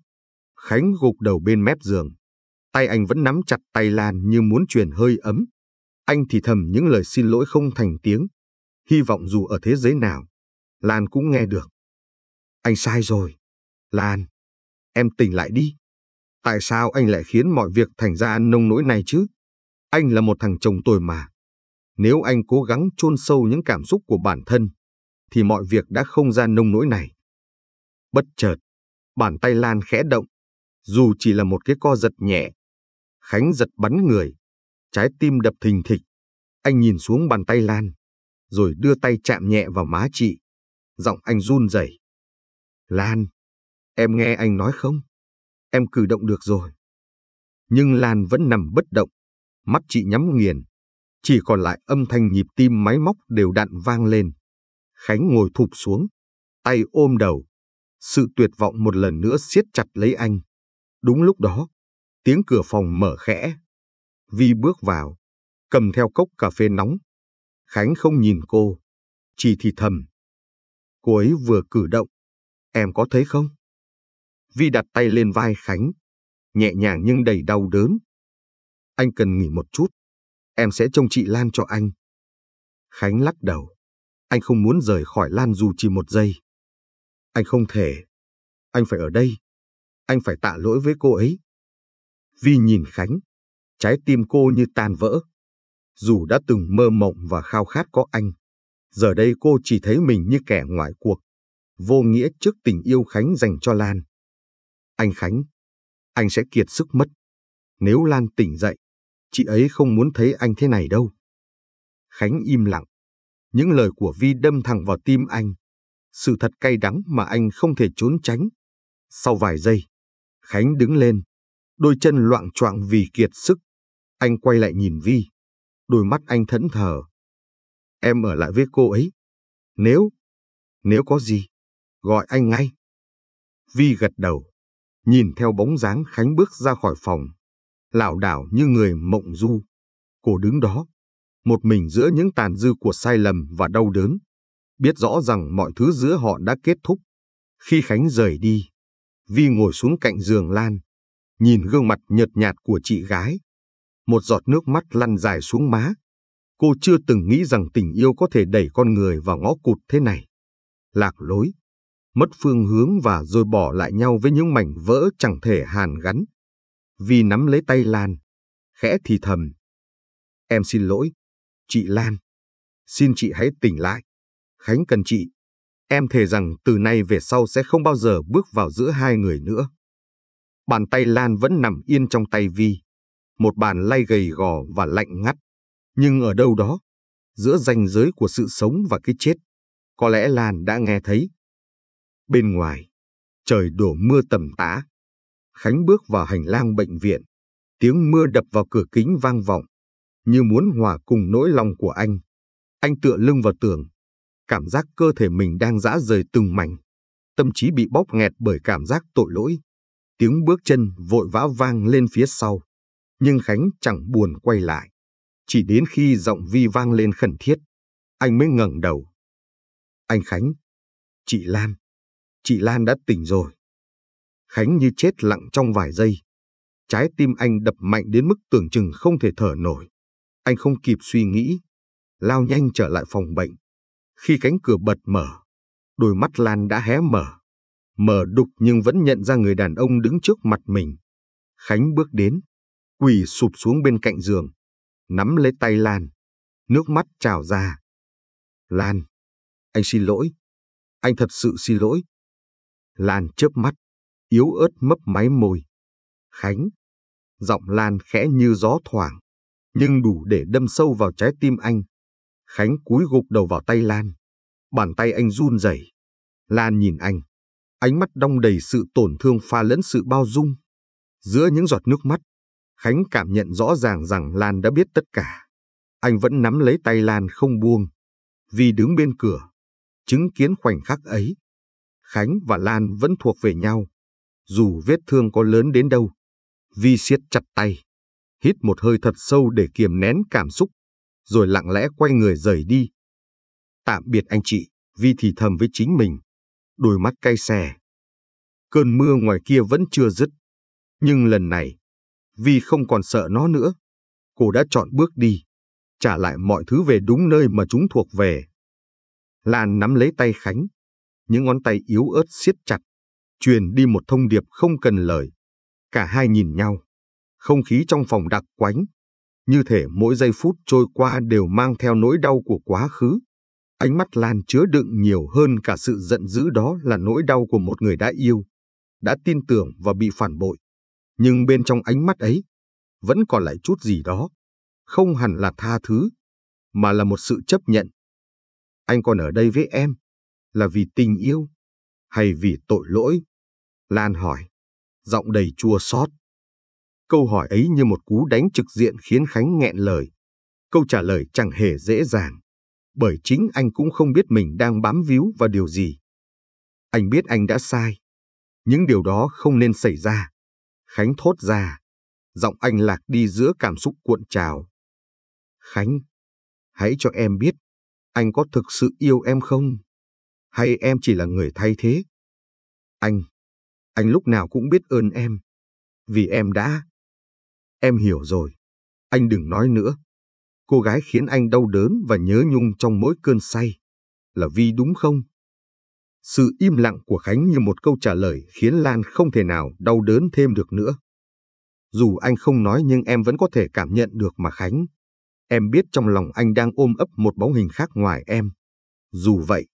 Khánh gục đầu bên mép giường. Tay anh vẫn nắm chặt tay Lan như muốn truyền hơi ấm. Anh thì thầm những lời xin lỗi không thành tiếng. Hy vọng dù ở thế giới nào, Lan cũng nghe được. Anh sai rồi. Lan, em tỉnh lại đi. Tại sao anh lại khiến mọi việc thành ra nông nỗi này chứ? Anh là một thằng chồng tồi mà. Nếu anh cố gắng chôn sâu những cảm xúc của bản thân, thì mọi việc đã không ra nông nỗi này. Bất chợt, Bàn tay Lan khẽ động, dù chỉ là một cái co giật nhẹ. Khánh giật bắn người, trái tim đập thình thịch. Anh nhìn xuống bàn tay Lan, rồi đưa tay chạm nhẹ vào má chị. Giọng anh run rẩy. Lan, em nghe anh nói không? Em cử động được rồi. Nhưng Lan vẫn nằm bất động, mắt chị nhắm nghiền. Chỉ còn lại âm thanh nhịp tim máy móc đều đặn vang lên. Khánh ngồi thụp xuống, tay ôm đầu, sự tuyệt vọng một lần nữa siết chặt lấy anh. Đúng lúc đó, tiếng cửa phòng mở khẽ. Vi bước vào, cầm theo cốc cà phê nóng. Khánh không nhìn cô, chỉ thì thầm. Cô ấy vừa cử động, em có thấy không? Vi đặt tay lên vai Khánh, nhẹ nhàng nhưng đầy đau đớn. Anh cần nghỉ một chút, em sẽ trông chị Lan cho anh. Khánh lắc đầu, anh không muốn rời khỏi Lan dù chỉ một giây. Anh không thể. Anh phải ở đây. Anh phải tạ lỗi với cô ấy. Vi nhìn Khánh, trái tim cô như tan vỡ. Dù đã từng mơ mộng và khao khát có anh, giờ đây cô chỉ thấy mình như kẻ ngoại cuộc, vô nghĩa trước tình yêu Khánh dành cho Lan. Anh Khánh, anh sẽ kiệt sức mất. Nếu Lan tỉnh dậy, chị ấy không muốn thấy anh thế này đâu. Khánh im lặng. Những lời của Vi đâm thẳng vào tim anh sự thật cay đắng mà anh không thể trốn tránh. Sau vài giây, Khánh đứng lên, đôi chân loạn choạng vì kiệt sức. Anh quay lại nhìn Vi, đôi mắt anh thẫn thờ. Em ở lại với cô ấy. Nếu, nếu có gì, gọi anh ngay. Vi gật đầu, nhìn theo bóng dáng Khánh bước ra khỏi phòng, lảo đảo như người mộng du. Cô đứng đó, một mình giữa những tàn dư của sai lầm và đau đớn biết rõ rằng mọi thứ giữa họ đã kết thúc. Khi Khánh rời đi, Vi ngồi xuống cạnh giường Lan, nhìn gương mặt nhợt nhạt của chị gái. Một giọt nước mắt lăn dài xuống má. Cô chưa từng nghĩ rằng tình yêu có thể đẩy con người vào ngõ cụt thế này. Lạc lối, mất phương hướng và rồi bỏ lại nhau với những mảnh vỡ chẳng thể hàn gắn. Vi nắm lấy tay Lan, khẽ thì thầm. Em xin lỗi, chị Lan. Xin chị hãy tỉnh lại. Khánh cần chị. Em thề rằng từ nay về sau sẽ không bao giờ bước vào giữa hai người nữa. Bàn tay Lan vẫn nằm yên trong tay Vi. Một bàn lay gầy gò và lạnh ngắt. Nhưng ở đâu đó, giữa ranh giới của sự sống và cái chết, có lẽ Lan đã nghe thấy. Bên ngoài, trời đổ mưa tầm tã. Khánh bước vào hành lang bệnh viện. Tiếng mưa đập vào cửa kính vang vọng, như muốn hòa cùng nỗi lòng của anh. Anh tựa lưng vào tường, cảm giác cơ thể mình đang rã rời từng mảnh. Tâm trí bị bóp nghẹt bởi cảm giác tội lỗi. Tiếng bước chân vội vã vang lên phía sau. Nhưng Khánh chẳng buồn quay lại. Chỉ đến khi giọng Vi vang lên khẩn thiết, anh mới ngẩng đầu. Anh Khánh, chị Lan, chị Lan đã tỉnh rồi. Khánh như chết lặng trong vài giây. Trái tim anh đập mạnh đến mức tưởng chừng không thể thở nổi. Anh không kịp suy nghĩ, lao nhanh trở lại phòng bệnh. Khi cánh cửa bật mở, đôi mắt Lan đã hé mở. Mở đục nhưng vẫn nhận ra người đàn ông đứng trước mặt mình. Khánh bước đến, quỳ sụp xuống bên cạnh giường, nắm lấy tay Lan, nước mắt trào ra. Lan, anh xin lỗi, anh thật sự xin lỗi. Lan chớp mắt, yếu ớt mấp máy môi. Khánh, giọng Lan khẽ như gió thoảng, nhưng đủ để đâm sâu vào trái tim anh. Khánh cúi gục đầu vào tay Lan. Bàn tay anh run rẩy. Lan nhìn anh. Ánh mắt đong đầy sự tổn thương pha lẫn sự bao dung. Giữa những giọt nước mắt, Khánh cảm nhận rõ ràng rằng Lan đã biết tất cả. Anh vẫn nắm lấy tay Lan không buông. Vì đứng bên cửa, chứng kiến khoảnh khắc ấy, Khánh và Lan vẫn thuộc về nhau. Dù vết thương có lớn đến đâu, Vi siết chặt tay, hít một hơi thật sâu để kiềm nén cảm xúc rồi lặng lẽ quay người rời đi. Tạm biệt anh chị, Vi thì thầm với chính mình, đôi mắt cay xè. Cơn mưa ngoài kia vẫn chưa dứt, nhưng lần này, Vi không còn sợ nó nữa. Cô đã chọn bước đi, trả lại mọi thứ về đúng nơi mà chúng thuộc về. Lan nắm lấy tay Khánh, những ngón tay yếu ớt siết chặt, truyền đi một thông điệp không cần lời. Cả hai nhìn nhau, không khí trong phòng đặc quánh, như thể mỗi giây phút trôi qua đều mang theo nỗi đau của quá khứ. Ánh mắt Lan chứa đựng nhiều hơn cả sự giận dữ đó là nỗi đau của một người đã yêu, đã tin tưởng và bị phản bội. Nhưng bên trong ánh mắt ấy, vẫn còn lại chút gì đó. Không hẳn là tha thứ, mà là một sự chấp nhận. Anh còn ở đây với em, là vì tình yêu, hay vì tội lỗi? Lan hỏi, giọng đầy chua xót. Câu hỏi ấy như một cú đánh trực diện khiến Khánh nghẹn lời. Câu trả lời chẳng hề dễ dàng, bởi chính anh cũng không biết mình đang bám víu vào điều gì. Anh biết anh đã sai. Những điều đó không nên xảy ra. Khánh thốt ra, giọng anh lạc đi giữa cảm xúc cuộn trào. Khánh, hãy cho em biết, anh có thực sự yêu em không? Hay em chỉ là người thay thế? Anh, anh lúc nào cũng biết ơn em, vì em đã, Em hiểu rồi. Anh đừng nói nữa. Cô gái khiến anh đau đớn và nhớ nhung trong mỗi cơn say. Là Vi đúng không? Sự im lặng của Khánh như một câu trả lời khiến Lan không thể nào đau đớn thêm được nữa. Dù anh không nói nhưng em vẫn có thể cảm nhận được mà Khánh. Em biết trong lòng anh đang ôm ấp một bóng hình khác ngoài em. Dù vậy,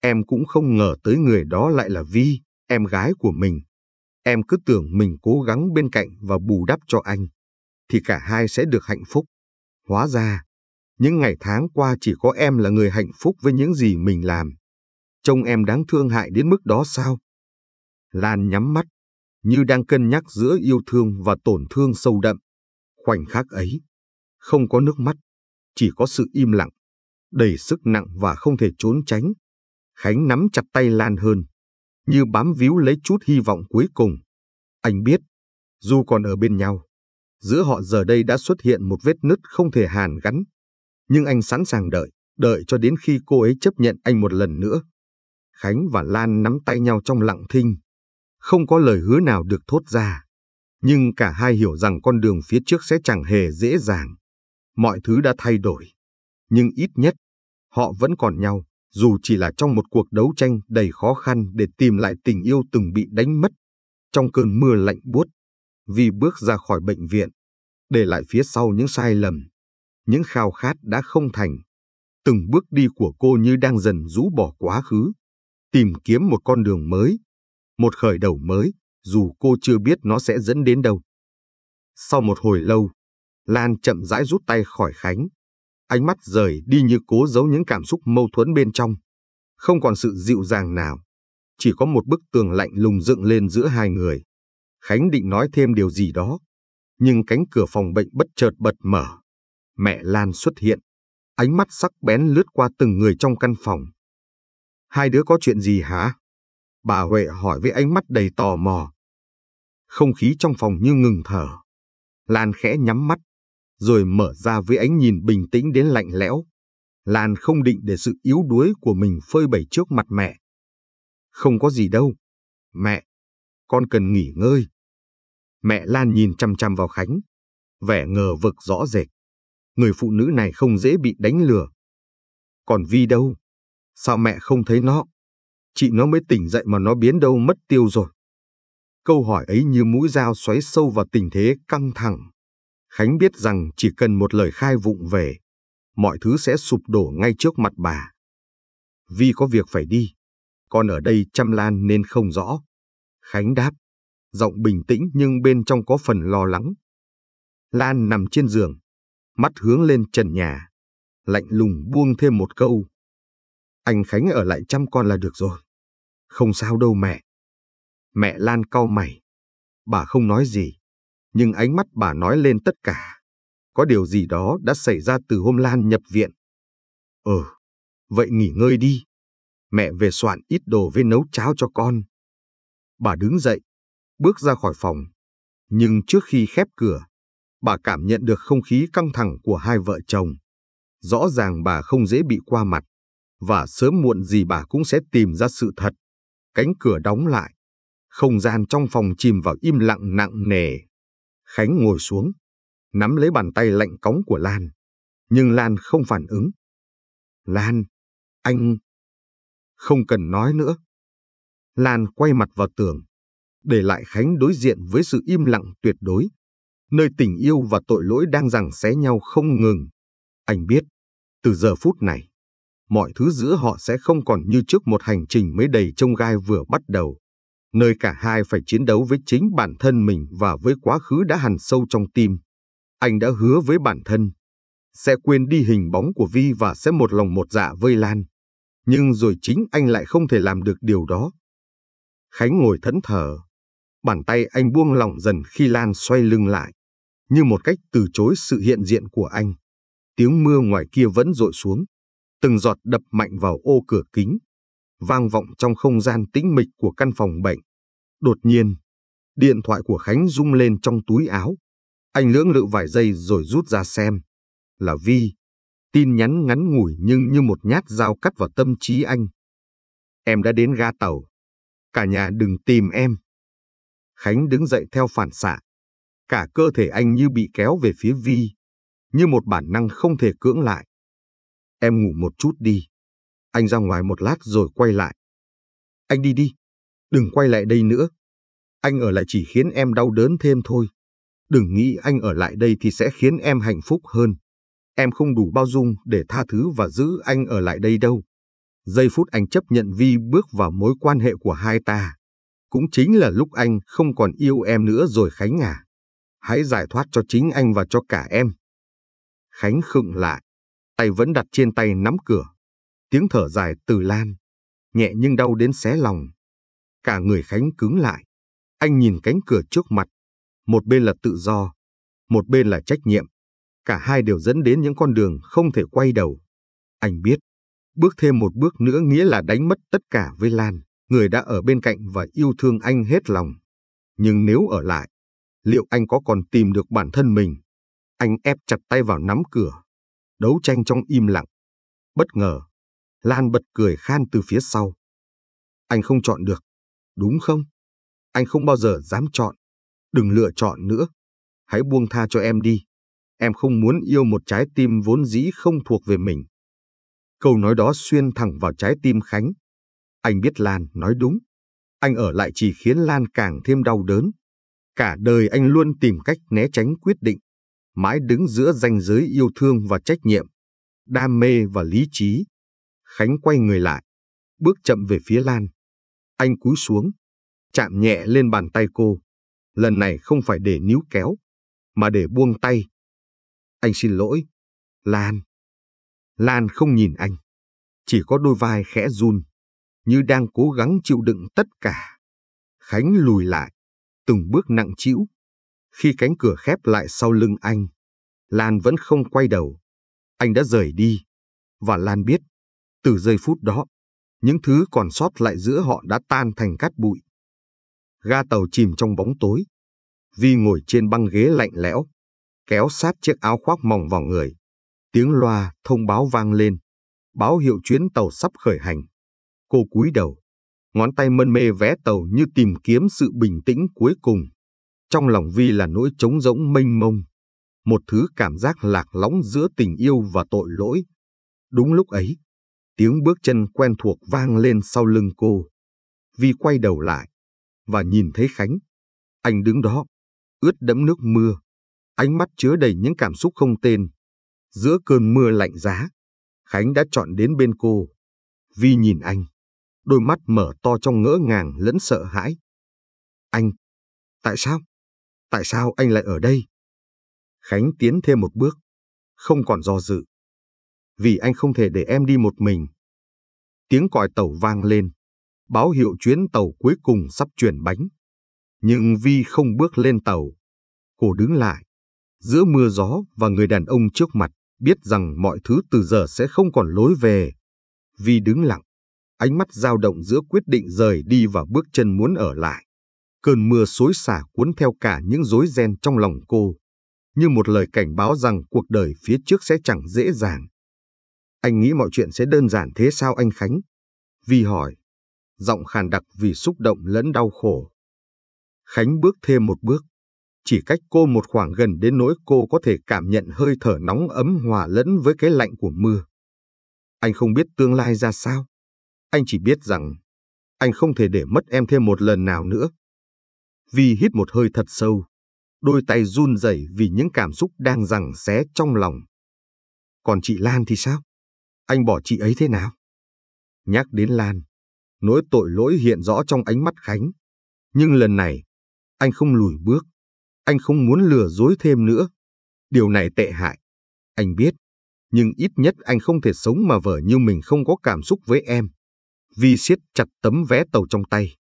em cũng không ngờ tới người đó lại là Vi, em gái của mình. Em cứ tưởng mình cố gắng bên cạnh và bù đắp cho anh thì cả hai sẽ được hạnh phúc. Hóa ra, những ngày tháng qua chỉ có em là người hạnh phúc với những gì mình làm. Trông em đáng thương hại đến mức đó sao? Lan nhắm mắt, như đang cân nhắc giữa yêu thương và tổn thương sâu đậm. Khoảnh khắc ấy, không có nước mắt, chỉ có sự im lặng, đầy sức nặng và không thể trốn tránh. Khánh nắm chặt tay Lan hơn, như bám víu lấy chút hy vọng cuối cùng. Anh biết, dù còn ở bên nhau, giữa họ giờ đây đã xuất hiện một vết nứt không thể hàn gắn. Nhưng anh sẵn sàng đợi, đợi cho đến khi cô ấy chấp nhận anh một lần nữa. Khánh và Lan nắm tay nhau trong lặng thinh. Không có lời hứa nào được thốt ra. Nhưng cả hai hiểu rằng con đường phía trước sẽ chẳng hề dễ dàng. Mọi thứ đã thay đổi. Nhưng ít nhất, họ vẫn còn nhau, dù chỉ là trong một cuộc đấu tranh đầy khó khăn để tìm lại tình yêu từng bị đánh mất trong cơn mưa lạnh buốt vì bước ra khỏi bệnh viện, để lại phía sau những sai lầm, những khao khát đã không thành. Từng bước đi của cô như đang dần rũ bỏ quá khứ, tìm kiếm một con đường mới, một khởi đầu mới, dù cô chưa biết nó sẽ dẫn đến đâu. Sau một hồi lâu, Lan chậm rãi rút tay khỏi Khánh. Ánh mắt rời đi như cố giấu những cảm xúc mâu thuẫn bên trong. Không còn sự dịu dàng nào, chỉ có một bức tường lạnh lùng dựng lên giữa hai người. Khánh định nói thêm điều gì đó, nhưng cánh cửa phòng bệnh bất chợt bật mở. Mẹ Lan xuất hiện, ánh mắt sắc bén lướt qua từng người trong căn phòng. Hai đứa có chuyện gì hả? Bà Huệ hỏi với ánh mắt đầy tò mò. Không khí trong phòng như ngừng thở. Lan khẽ nhắm mắt, rồi mở ra với ánh nhìn bình tĩnh đến lạnh lẽo. Lan không định để sự yếu đuối của mình phơi bày trước mặt mẹ. Không có gì đâu. Mẹ, con cần nghỉ ngơi. Mẹ Lan nhìn chăm chăm vào Khánh, vẻ ngờ vực rõ rệt. Người phụ nữ này không dễ bị đánh lừa. Còn Vi đâu? Sao mẹ không thấy nó? Chị nó mới tỉnh dậy mà nó biến đâu mất tiêu rồi. Câu hỏi ấy như mũi dao xoáy sâu vào tình thế căng thẳng. Khánh biết rằng chỉ cần một lời khai vụng về, mọi thứ sẽ sụp đổ ngay trước mặt bà. Vi có việc phải đi, con ở đây chăm Lan nên không rõ. Khánh đáp, giọng bình tĩnh nhưng bên trong có phần lo lắng. Lan nằm trên giường, mắt hướng lên trần nhà, lạnh lùng buông thêm một câu. Anh Khánh ở lại chăm con là được rồi. Không sao đâu mẹ. Mẹ Lan cau mày. Bà không nói gì, nhưng ánh mắt bà nói lên tất cả. Có điều gì đó đã xảy ra từ hôm Lan nhập viện. Ừ, vậy nghỉ ngơi đi. Mẹ về soạn ít đồ với nấu cháo cho con. Bà đứng dậy, bước ra khỏi phòng. Nhưng trước khi khép cửa, bà cảm nhận được không khí căng thẳng của hai vợ chồng. Rõ ràng bà không dễ bị qua mặt, và sớm muộn gì bà cũng sẽ tìm ra sự thật. Cánh cửa đóng lại, không gian trong phòng chìm vào im lặng nặng nề. Khánh ngồi xuống, nắm lấy bàn tay lạnh cóng của Lan, nhưng Lan không phản ứng. Lan, anh... Không cần nói nữa, Lan quay mặt vào tường, để lại Khánh đối diện với sự im lặng tuyệt đối, nơi tình yêu và tội lỗi đang giằng xé nhau không ngừng. Anh biết, từ giờ phút này, mọi thứ giữa họ sẽ không còn như trước một hành trình mới đầy trông gai vừa bắt đầu, nơi cả hai phải chiến đấu với chính bản thân mình và với quá khứ đã hằn sâu trong tim. Anh đã hứa với bản thân, sẽ quên đi hình bóng của Vi và sẽ một lòng một dạ với Lan. Nhưng rồi chính anh lại không thể làm được điều đó. Khánh ngồi thẫn thờ. Bàn tay anh buông lỏng dần khi Lan xoay lưng lại, như một cách từ chối sự hiện diện của anh. Tiếng mưa ngoài kia vẫn rội xuống, từng giọt đập mạnh vào ô cửa kính, vang vọng trong không gian tĩnh mịch của căn phòng bệnh. Đột nhiên, điện thoại của Khánh rung lên trong túi áo. Anh lưỡng lự vài giây rồi rút ra xem. Là Vi. Tin nhắn ngắn ngủi nhưng như một nhát dao cắt vào tâm trí anh. Em đã đến ga tàu cả nhà đừng tìm em. Khánh đứng dậy theo phản xạ. Cả cơ thể anh như bị kéo về phía Vi, như một bản năng không thể cưỡng lại. Em ngủ một chút đi. Anh ra ngoài một lát rồi quay lại. Anh đi đi, đừng quay lại đây nữa. Anh ở lại chỉ khiến em đau đớn thêm thôi. Đừng nghĩ anh ở lại đây thì sẽ khiến em hạnh phúc hơn. Em không đủ bao dung để tha thứ và giữ anh ở lại đây đâu. Giây phút anh chấp nhận Vi bước vào mối quan hệ của hai ta, cũng chính là lúc anh không còn yêu em nữa rồi Khánh à. Hãy giải thoát cho chính anh và cho cả em. Khánh khựng lại, tay vẫn đặt trên tay nắm cửa. Tiếng thở dài từ lan, nhẹ nhưng đau đến xé lòng. Cả người Khánh cứng lại. Anh nhìn cánh cửa trước mặt. Một bên là tự do, một bên là trách nhiệm. Cả hai đều dẫn đến những con đường không thể quay đầu. Anh biết, Bước thêm một bước nữa nghĩa là đánh mất tất cả với Lan, người đã ở bên cạnh và yêu thương anh hết lòng. Nhưng nếu ở lại, liệu anh có còn tìm được bản thân mình? Anh ép chặt tay vào nắm cửa, đấu tranh trong im lặng. Bất ngờ, Lan bật cười khan từ phía sau. Anh không chọn được, đúng không? Anh không bao giờ dám chọn. Đừng lựa chọn nữa. Hãy buông tha cho em đi. Em không muốn yêu một trái tim vốn dĩ không thuộc về mình. Câu nói đó xuyên thẳng vào trái tim Khánh. Anh biết Lan nói đúng. Anh ở lại chỉ khiến Lan càng thêm đau đớn. Cả đời anh luôn tìm cách né tránh quyết định, mãi đứng giữa ranh giới yêu thương và trách nhiệm, đam mê và lý trí. Khánh quay người lại, bước chậm về phía Lan. Anh cúi xuống, chạm nhẹ lên bàn tay cô. Lần này không phải để níu kéo, mà để buông tay. Anh xin lỗi, Lan. Lan không nhìn anh, chỉ có đôi vai khẽ run, như đang cố gắng chịu đựng tất cả. Khánh lùi lại, từng bước nặng trĩu. Khi cánh cửa khép lại sau lưng anh, Lan vẫn không quay đầu. Anh đã rời đi, và Lan biết, từ giây phút đó, những thứ còn sót lại giữa họ đã tan thành cát bụi. Ga tàu chìm trong bóng tối. Vi ngồi trên băng ghế lạnh lẽo, kéo sát chiếc áo khoác mỏng vào người. Tiếng loa thông báo vang lên, báo hiệu chuyến tàu sắp khởi hành. Cô cúi đầu, ngón tay mân mê vé tàu như tìm kiếm sự bình tĩnh cuối cùng. Trong lòng Vi là nỗi trống rỗng mênh mông, một thứ cảm giác lạc lõng giữa tình yêu và tội lỗi. Đúng lúc ấy, tiếng bước chân quen thuộc vang lên sau lưng cô. Vi quay đầu lại và nhìn thấy Khánh. Anh đứng đó, ướt đẫm nước mưa, ánh mắt chứa đầy những cảm xúc không tên. Giữa cơn mưa lạnh giá, Khánh đã chọn đến bên cô. Vi nhìn anh, đôi mắt mở to trong ngỡ ngàng lẫn sợ hãi. Anh, tại sao? Tại sao anh lại ở đây? Khánh tiến thêm một bước, không còn do dự. Vì anh không thể để em đi một mình. Tiếng còi tàu vang lên, báo hiệu chuyến tàu cuối cùng sắp chuyển bánh. Nhưng Vi không bước lên tàu. Cô đứng lại, giữa mưa gió và người đàn ông trước mặt biết rằng mọi thứ từ giờ sẽ không còn lối về. Vi đứng lặng, ánh mắt dao động giữa quyết định rời đi và bước chân muốn ở lại. Cơn mưa xối xả cuốn theo cả những rối ren trong lòng cô, như một lời cảnh báo rằng cuộc đời phía trước sẽ chẳng dễ dàng. Anh nghĩ mọi chuyện sẽ đơn giản thế sao anh Khánh? Vi hỏi, giọng khàn đặc vì xúc động lẫn đau khổ. Khánh bước thêm một bước, chỉ cách cô một khoảng gần đến nỗi cô có thể cảm nhận hơi thở nóng ấm hòa lẫn với cái lạnh của mưa. Anh không biết tương lai ra sao. Anh chỉ biết rằng anh không thể để mất em thêm một lần nào nữa. Vi hít một hơi thật sâu, đôi tay run rẩy vì những cảm xúc đang rằng xé trong lòng. Còn chị Lan thì sao? Anh bỏ chị ấy thế nào? Nhắc đến Lan, nỗi tội lỗi hiện rõ trong ánh mắt Khánh. Nhưng lần này, anh không lùi bước, anh không muốn lừa dối thêm nữa. Điều này tệ hại. Anh biết. Nhưng ít nhất anh không thể sống mà vợ như mình không có cảm xúc với em. Vi siết chặt tấm vé tàu trong tay.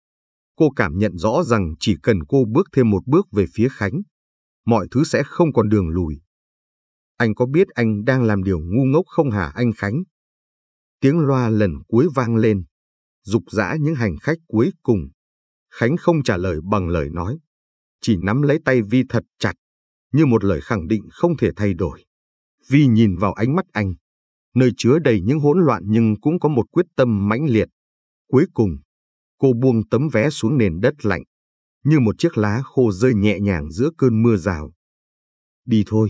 Cô cảm nhận rõ rằng chỉ cần cô bước thêm một bước về phía Khánh, mọi thứ sẽ không còn đường lùi. Anh có biết anh đang làm điều ngu ngốc không hả anh Khánh? Tiếng loa lần cuối vang lên, dục dã những hành khách cuối cùng. Khánh không trả lời bằng lời nói chỉ nắm lấy tay Vi thật chặt, như một lời khẳng định không thể thay đổi. Vi nhìn vào ánh mắt anh, nơi chứa đầy những hỗn loạn nhưng cũng có một quyết tâm mãnh liệt. Cuối cùng, cô buông tấm vé xuống nền đất lạnh, như một chiếc lá khô rơi nhẹ nhàng giữa cơn mưa rào. Đi thôi,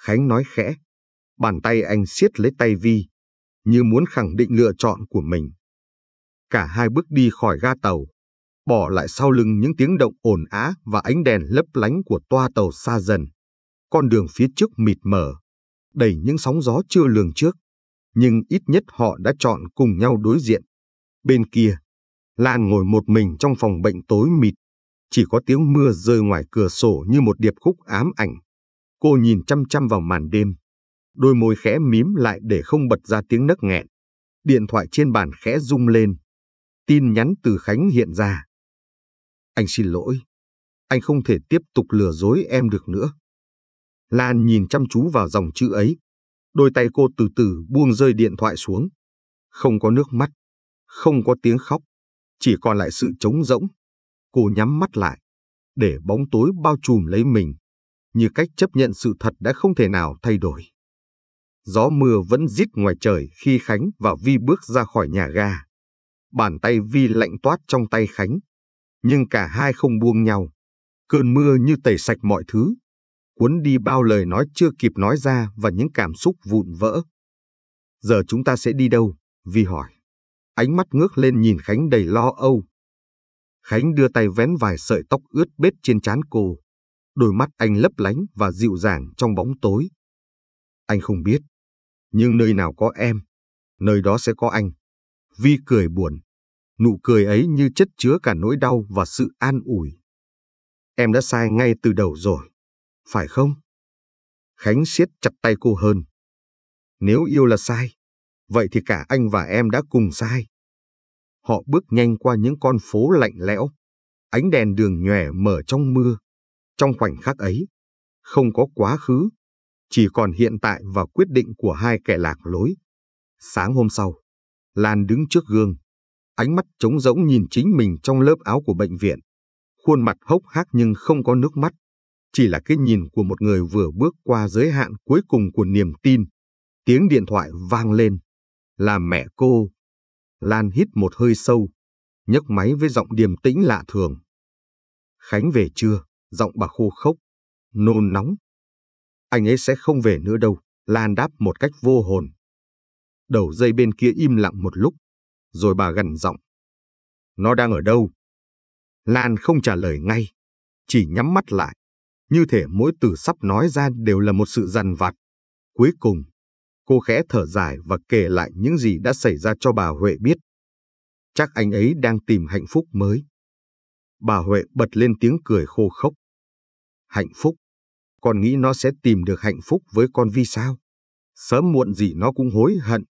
Khánh nói khẽ, bàn tay anh siết lấy tay Vi, như muốn khẳng định lựa chọn của mình. Cả hai bước đi khỏi ga tàu, bỏ lại sau lưng những tiếng động ồn á và ánh đèn lấp lánh của toa tàu xa dần. Con đường phía trước mịt mờ, đầy những sóng gió chưa lường trước, nhưng ít nhất họ đã chọn cùng nhau đối diện. Bên kia, Lan ngồi một mình trong phòng bệnh tối mịt, chỉ có tiếng mưa rơi ngoài cửa sổ như một điệp khúc ám ảnh. Cô nhìn chăm chăm vào màn đêm, đôi môi khẽ mím lại để không bật ra tiếng nấc nghẹn. Điện thoại trên bàn khẽ rung lên. Tin nhắn từ Khánh hiện ra. Anh xin lỗi. Anh không thể tiếp tục lừa dối em được nữa. Lan nhìn chăm chú vào dòng chữ ấy. Đôi tay cô từ từ buông rơi điện thoại xuống. Không có nước mắt, không có tiếng khóc, chỉ còn lại sự trống rỗng. Cô nhắm mắt lại, để bóng tối bao trùm lấy mình, như cách chấp nhận sự thật đã không thể nào thay đổi. Gió mưa vẫn rít ngoài trời khi Khánh và Vi bước ra khỏi nhà ga. Bàn tay Vi lạnh toát trong tay Khánh, nhưng cả hai không buông nhau. Cơn mưa như tẩy sạch mọi thứ, cuốn đi bao lời nói chưa kịp nói ra và những cảm xúc vụn vỡ. Giờ chúng ta sẽ đi đâu? Vi hỏi. Ánh mắt ngước lên nhìn Khánh đầy lo âu. Khánh đưa tay vén vài sợi tóc ướt bết trên trán cô. Đôi mắt anh lấp lánh và dịu dàng trong bóng tối. Anh không biết. Nhưng nơi nào có em, nơi đó sẽ có anh. Vi cười buồn nụ cười ấy như chất chứa cả nỗi đau và sự an ủi. Em đã sai ngay từ đầu rồi, phải không? Khánh siết chặt tay cô hơn. Nếu yêu là sai, vậy thì cả anh và em đã cùng sai. Họ bước nhanh qua những con phố lạnh lẽo, ánh đèn đường nhòe mở trong mưa. Trong khoảnh khắc ấy, không có quá khứ, chỉ còn hiện tại và quyết định của hai kẻ lạc lối. Sáng hôm sau, Lan đứng trước gương, ánh mắt trống rỗng nhìn chính mình trong lớp áo của bệnh viện. Khuôn mặt hốc hác nhưng không có nước mắt, chỉ là cái nhìn của một người vừa bước qua giới hạn cuối cùng của niềm tin. Tiếng điện thoại vang lên, là mẹ cô. Lan hít một hơi sâu, nhấc máy với giọng điềm tĩnh lạ thường. Khánh về chưa? Giọng bà khô khốc, nôn nóng. Anh ấy sẽ không về nữa đâu, Lan đáp một cách vô hồn. Đầu dây bên kia im lặng một lúc, rồi bà gần giọng. Nó đang ở đâu? Lan không trả lời ngay, chỉ nhắm mắt lại. Như thể mỗi từ sắp nói ra đều là một sự dằn vặt. Cuối cùng, cô khẽ thở dài và kể lại những gì đã xảy ra cho bà Huệ biết. Chắc anh ấy đang tìm hạnh phúc mới. Bà Huệ bật lên tiếng cười khô khốc. Hạnh phúc? Con nghĩ nó sẽ tìm được hạnh phúc với con vì sao? Sớm muộn gì nó cũng hối hận.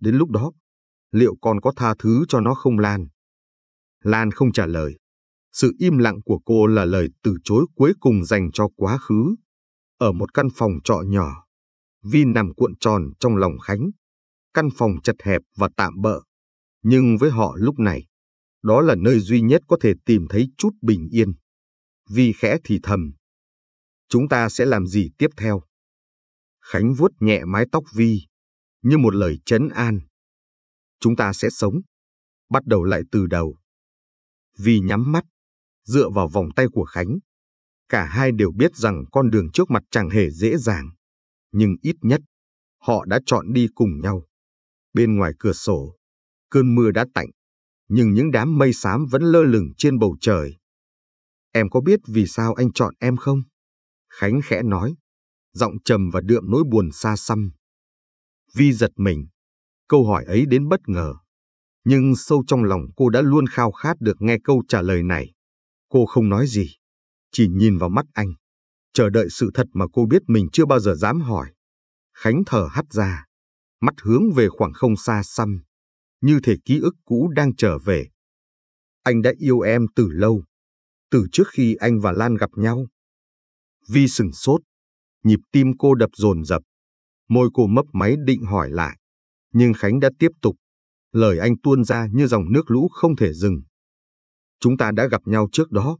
Đến lúc đó, liệu con có tha thứ cho nó không Lan? Lan không trả lời. Sự im lặng của cô là lời từ chối cuối cùng dành cho quá khứ. Ở một căn phòng trọ nhỏ, Vi nằm cuộn tròn trong lòng Khánh. Căn phòng chật hẹp và tạm bỡ. Nhưng với họ lúc này, đó là nơi duy nhất có thể tìm thấy chút bình yên. Vi khẽ thì thầm. Chúng ta sẽ làm gì tiếp theo? Khánh vuốt nhẹ mái tóc Vi, như một lời chấn an chúng ta sẽ sống. Bắt đầu lại từ đầu. Vì nhắm mắt, dựa vào vòng tay của Khánh, cả hai đều biết rằng con đường trước mặt chẳng hề dễ dàng. Nhưng ít nhất, họ đã chọn đi cùng nhau. Bên ngoài cửa sổ, cơn mưa đã tạnh, nhưng những đám mây xám vẫn lơ lửng trên bầu trời. Em có biết vì sao anh chọn em không? Khánh khẽ nói, giọng trầm và đượm nỗi buồn xa xăm. Vi giật mình, Câu hỏi ấy đến bất ngờ. Nhưng sâu trong lòng cô đã luôn khao khát được nghe câu trả lời này. Cô không nói gì, chỉ nhìn vào mắt anh, chờ đợi sự thật mà cô biết mình chưa bao giờ dám hỏi. Khánh thở hắt ra, mắt hướng về khoảng không xa xăm, như thể ký ức cũ đang trở về. Anh đã yêu em từ lâu, từ trước khi anh và Lan gặp nhau. Vi sừng sốt, nhịp tim cô đập dồn dập, môi cô mấp máy định hỏi lại nhưng Khánh đã tiếp tục. Lời anh tuôn ra như dòng nước lũ không thể dừng. Chúng ta đã gặp nhau trước đó.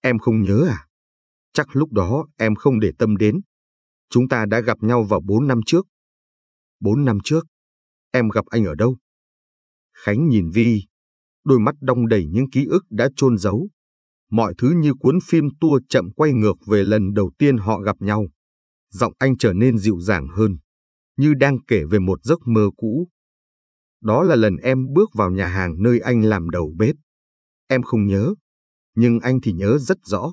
Em không nhớ à? Chắc lúc đó em không để tâm đến. Chúng ta đã gặp nhau vào bốn năm trước. bốn năm trước? Em gặp anh ở đâu? Khánh nhìn Vi, đôi mắt đong đầy những ký ức đã chôn giấu. Mọi thứ như cuốn phim tua chậm quay ngược về lần đầu tiên họ gặp nhau. Giọng anh trở nên dịu dàng hơn như đang kể về một giấc mơ cũ. Đó là lần em bước vào nhà hàng nơi anh làm đầu bếp. Em không nhớ, nhưng anh thì nhớ rất rõ.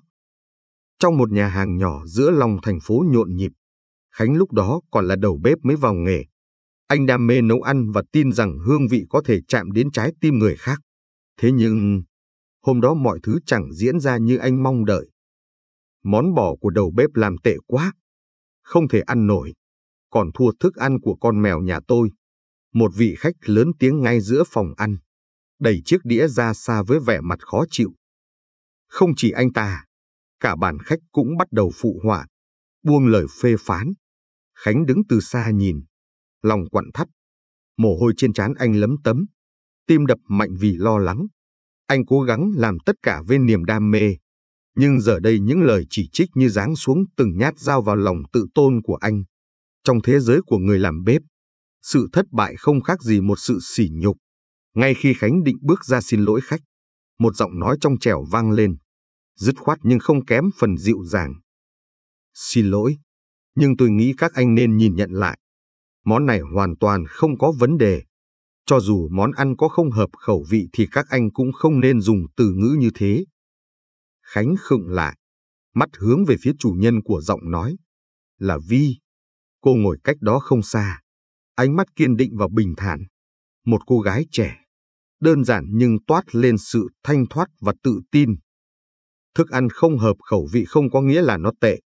Trong một nhà hàng nhỏ giữa lòng thành phố nhộn nhịp, Khánh lúc đó còn là đầu bếp mới vào nghề. Anh đam mê nấu ăn và tin rằng hương vị có thể chạm đến trái tim người khác. Thế nhưng, hôm đó mọi thứ chẳng diễn ra như anh mong đợi. Món bò của đầu bếp làm tệ quá, không thể ăn nổi còn thua thức ăn của con mèo nhà tôi. Một vị khách lớn tiếng ngay giữa phòng ăn, đẩy chiếc đĩa ra xa với vẻ mặt khó chịu. Không chỉ anh ta, cả bàn khách cũng bắt đầu phụ họa, buông lời phê phán. Khánh đứng từ xa nhìn, lòng quặn thắt, mồ hôi trên trán anh lấm tấm, tim đập mạnh vì lo lắng. Anh cố gắng làm tất cả với niềm đam mê, nhưng giờ đây những lời chỉ trích như giáng xuống từng nhát dao vào lòng tự tôn của anh. Trong thế giới của người làm bếp, sự thất bại không khác gì một sự sỉ nhục. Ngay khi Khánh định bước ra xin lỗi khách, một giọng nói trong trẻo vang lên, dứt khoát nhưng không kém phần dịu dàng. Xin lỗi, nhưng tôi nghĩ các anh nên nhìn nhận lại. Món này hoàn toàn không có vấn đề. Cho dù món ăn có không hợp khẩu vị thì các anh cũng không nên dùng từ ngữ như thế. Khánh khựng lại, mắt hướng về phía chủ nhân của giọng nói, là Vi. Cô ngồi cách đó không xa, ánh mắt kiên định và bình thản. Một cô gái trẻ, đơn giản nhưng toát lên sự thanh thoát và tự tin. Thức ăn không hợp khẩu vị không có nghĩa là nó tệ.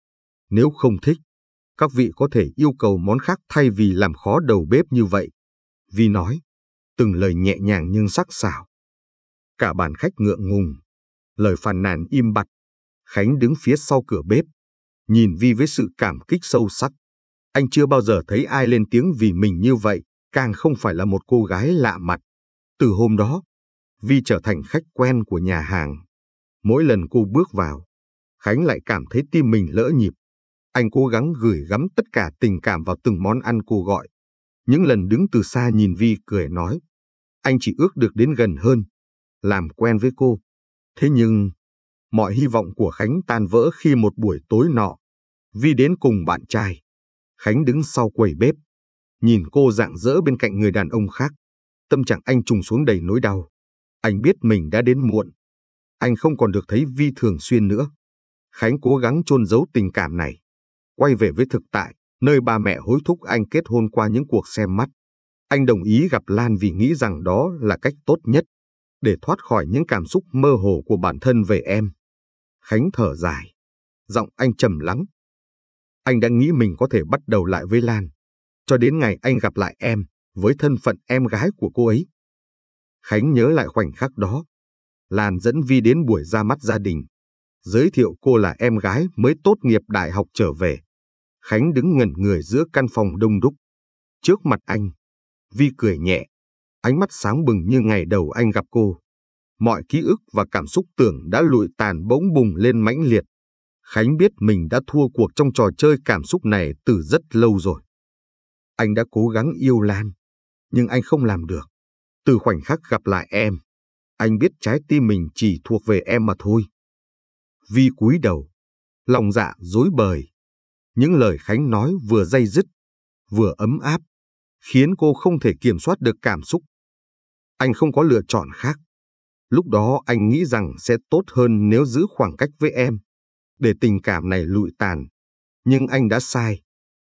Nếu không thích, các vị có thể yêu cầu món khác thay vì làm khó đầu bếp như vậy. Vi nói, từng lời nhẹ nhàng nhưng sắc sảo. Cả bàn khách ngượng ngùng, lời phàn nàn im bặt. Khánh đứng phía sau cửa bếp, nhìn Vi với sự cảm kích sâu sắc. Anh chưa bao giờ thấy ai lên tiếng vì mình như vậy, càng không phải là một cô gái lạ mặt. Từ hôm đó, Vi trở thành khách quen của nhà hàng. Mỗi lần cô bước vào, Khánh lại cảm thấy tim mình lỡ nhịp. Anh cố gắng gửi gắm tất cả tình cảm vào từng món ăn cô gọi. Những lần đứng từ xa nhìn Vi cười nói, anh chỉ ước được đến gần hơn, làm quen với cô. Thế nhưng, mọi hy vọng của Khánh tan vỡ khi một buổi tối nọ, Vi đến cùng bạn trai. Khánh đứng sau quầy bếp, nhìn cô dạng dỡ bên cạnh người đàn ông khác. Tâm trạng anh trùng xuống đầy nỗi đau. Anh biết mình đã đến muộn. Anh không còn được thấy Vi thường xuyên nữa. Khánh cố gắng chôn giấu tình cảm này. Quay về với thực tại, nơi ba mẹ hối thúc anh kết hôn qua những cuộc xem mắt. Anh đồng ý gặp Lan vì nghĩ rằng đó là cách tốt nhất để thoát khỏi những cảm xúc mơ hồ của bản thân về em. Khánh thở dài. Giọng anh trầm lắng, anh đã nghĩ mình có thể bắt đầu lại với Lan, cho đến ngày anh gặp lại em với thân phận em gái của cô ấy. Khánh nhớ lại khoảnh khắc đó. Lan dẫn Vi đến buổi ra mắt gia đình, giới thiệu cô là em gái mới tốt nghiệp đại học trở về. Khánh đứng ngẩn người giữa căn phòng đông đúc. Trước mặt anh, Vi cười nhẹ, ánh mắt sáng bừng như ngày đầu anh gặp cô. Mọi ký ức và cảm xúc tưởng đã lụi tàn bỗng bùng lên mãnh liệt. Khánh biết mình đã thua cuộc trong trò chơi cảm xúc này từ rất lâu rồi. Anh đã cố gắng yêu Lan, nhưng anh không làm được. Từ khoảnh khắc gặp lại em, anh biết trái tim mình chỉ thuộc về em mà thôi. Vi cúi đầu, lòng dạ dối bời. Những lời Khánh nói vừa dây dứt, vừa ấm áp, khiến cô không thể kiểm soát được cảm xúc. Anh không có lựa chọn khác. Lúc đó anh nghĩ rằng sẽ tốt hơn nếu giữ khoảng cách với em để tình cảm này lụi tàn. Nhưng anh đã sai.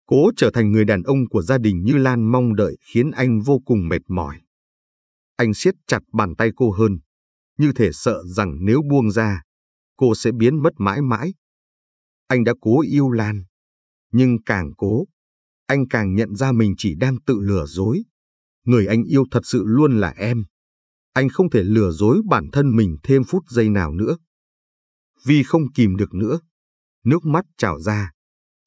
Cố trở thành người đàn ông của gia đình như Lan mong đợi khiến anh vô cùng mệt mỏi. Anh siết chặt bàn tay cô hơn, như thể sợ rằng nếu buông ra, cô sẽ biến mất mãi mãi. Anh đã cố yêu Lan, nhưng càng cố, anh càng nhận ra mình chỉ đang tự lừa dối. Người anh yêu thật sự luôn là em. Anh không thể lừa dối bản thân mình thêm phút giây nào nữa. Vi không kìm được nữa. Nước mắt trào ra,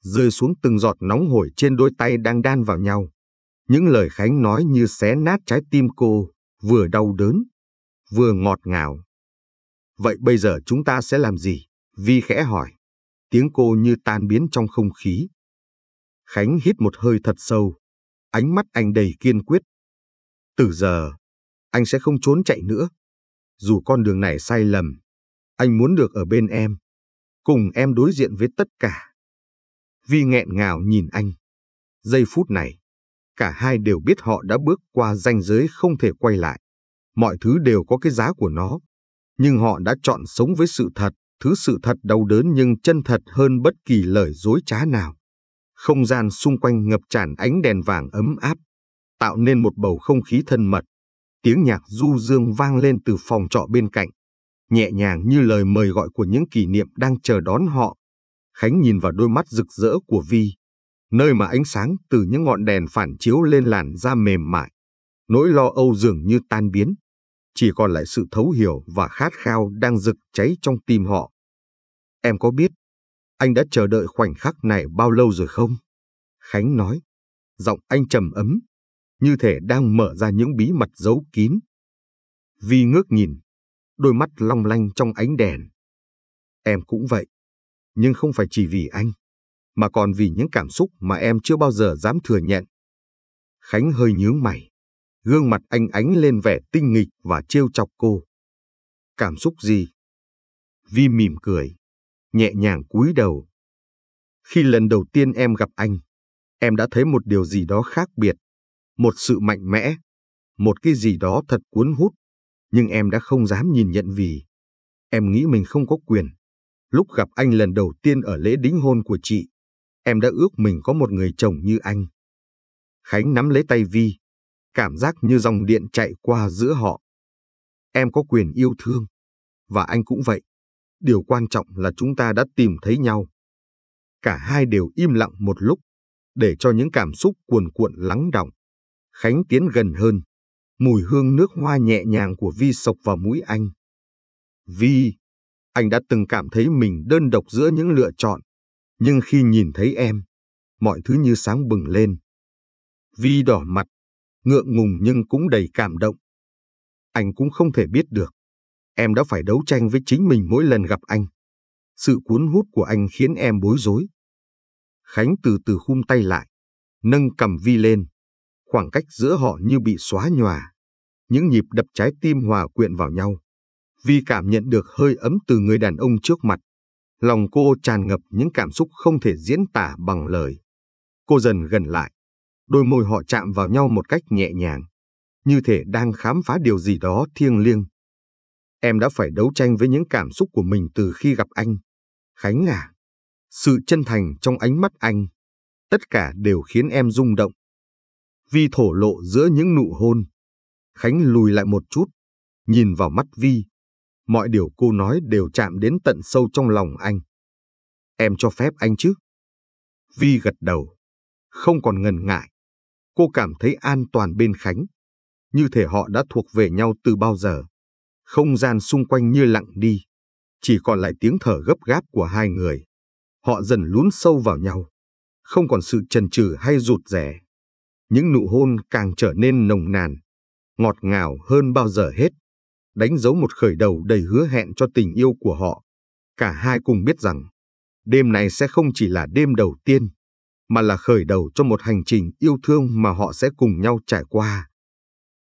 rơi xuống từng giọt nóng hổi trên đôi tay đang đan vào nhau. Những lời Khánh nói như xé nát trái tim cô, vừa đau đớn, vừa ngọt ngào. Vậy bây giờ chúng ta sẽ làm gì? Vi khẽ hỏi. Tiếng cô như tan biến trong không khí. Khánh hít một hơi thật sâu. Ánh mắt anh đầy kiên quyết. Từ giờ, anh sẽ không trốn chạy nữa. Dù con đường này sai lầm, anh muốn được ở bên em, cùng em đối diện với tất cả. Vi nghẹn ngào nhìn anh. Giây phút này, cả hai đều biết họ đã bước qua ranh giới không thể quay lại. Mọi thứ đều có cái giá của nó. Nhưng họ đã chọn sống với sự thật, thứ sự thật đau đớn nhưng chân thật hơn bất kỳ lời dối trá nào. Không gian xung quanh ngập tràn ánh đèn vàng ấm áp, tạo nên một bầu không khí thân mật. Tiếng nhạc du dương vang lên từ phòng trọ bên cạnh, nhẹ nhàng như lời mời gọi của những kỷ niệm đang chờ đón họ. Khánh nhìn vào đôi mắt rực rỡ của Vi, nơi mà ánh sáng từ những ngọn đèn phản chiếu lên làn da mềm mại. Nỗi lo âu dường như tan biến, chỉ còn lại sự thấu hiểu và khát khao đang rực cháy trong tim họ. Em có biết, anh đã chờ đợi khoảnh khắc này bao lâu rồi không? Khánh nói, giọng anh trầm ấm, như thể đang mở ra những bí mật giấu kín. Vi ngước nhìn, đôi mắt long lanh trong ánh đèn. Em cũng vậy, nhưng không phải chỉ vì anh, mà còn vì những cảm xúc mà em chưa bao giờ dám thừa nhận. Khánh hơi nhướng mày, gương mặt anh ánh lên vẻ tinh nghịch và trêu chọc cô. Cảm xúc gì? Vi mỉm cười, nhẹ nhàng cúi đầu. Khi lần đầu tiên em gặp anh, em đã thấy một điều gì đó khác biệt, một sự mạnh mẽ, một cái gì đó thật cuốn hút nhưng em đã không dám nhìn nhận vì em nghĩ mình không có quyền. Lúc gặp anh lần đầu tiên ở lễ đính hôn của chị, em đã ước mình có một người chồng như anh. Khánh nắm lấy tay Vi, cảm giác như dòng điện chạy qua giữa họ. Em có quyền yêu thương, và anh cũng vậy. Điều quan trọng là chúng ta đã tìm thấy nhau. Cả hai đều im lặng một lúc, để cho những cảm xúc cuồn cuộn lắng đọng. Khánh tiến gần hơn, mùi hương nước hoa nhẹ nhàng của Vi sộc vào mũi anh. Vi, anh đã từng cảm thấy mình đơn độc giữa những lựa chọn, nhưng khi nhìn thấy em, mọi thứ như sáng bừng lên. Vi đỏ mặt, ngượng ngùng nhưng cũng đầy cảm động. Anh cũng không thể biết được, em đã phải đấu tranh với chính mình mỗi lần gặp anh. Sự cuốn hút của anh khiến em bối rối. Khánh từ từ khum tay lại, nâng cầm Vi lên khoảng cách giữa họ như bị xóa nhòa. Những nhịp đập trái tim hòa quyện vào nhau. Vì cảm nhận được hơi ấm từ người đàn ông trước mặt, lòng cô tràn ngập những cảm xúc không thể diễn tả bằng lời. Cô dần gần lại, đôi môi họ chạm vào nhau một cách nhẹ nhàng, như thể đang khám phá điều gì đó thiêng liêng. Em đã phải đấu tranh với những cảm xúc của mình từ khi gặp anh. Khánh à, sự chân thành trong ánh mắt anh, tất cả đều khiến em rung động. Vi thổ lộ giữa những nụ hôn. Khánh lùi lại một chút, nhìn vào mắt Vi. Mọi điều cô nói đều chạm đến tận sâu trong lòng anh. Em cho phép anh chứ? Vi gật đầu, không còn ngần ngại. Cô cảm thấy an toàn bên Khánh. Như thể họ đã thuộc về nhau từ bao giờ. Không gian xung quanh như lặng đi. Chỉ còn lại tiếng thở gấp gáp của hai người. Họ dần lún sâu vào nhau. Không còn sự chần chừ hay rụt rè những nụ hôn càng trở nên nồng nàn, ngọt ngào hơn bao giờ hết, đánh dấu một khởi đầu đầy hứa hẹn cho tình yêu của họ. Cả hai cùng biết rằng, đêm này sẽ không chỉ là đêm đầu tiên, mà là khởi đầu cho một hành trình yêu thương mà họ sẽ cùng nhau trải qua.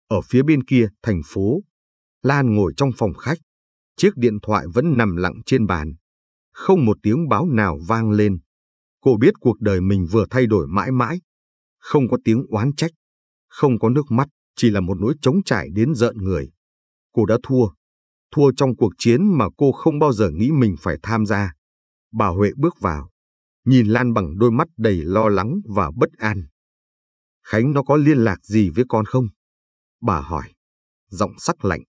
Ở phía bên kia, thành phố, Lan ngồi trong phòng khách, chiếc điện thoại vẫn nằm lặng trên bàn. Không một tiếng báo nào vang lên. Cô biết cuộc đời mình vừa thay đổi mãi mãi, không có tiếng oán trách, không có nước mắt, chỉ là một nỗi trống trải đến giận người. Cô đã thua, thua trong cuộc chiến mà cô không bao giờ nghĩ mình phải tham gia. Bà Huệ bước vào, nhìn Lan bằng đôi mắt đầy lo lắng và bất an. Khánh nó có liên lạc gì với con không? Bà hỏi, giọng sắc lạnh.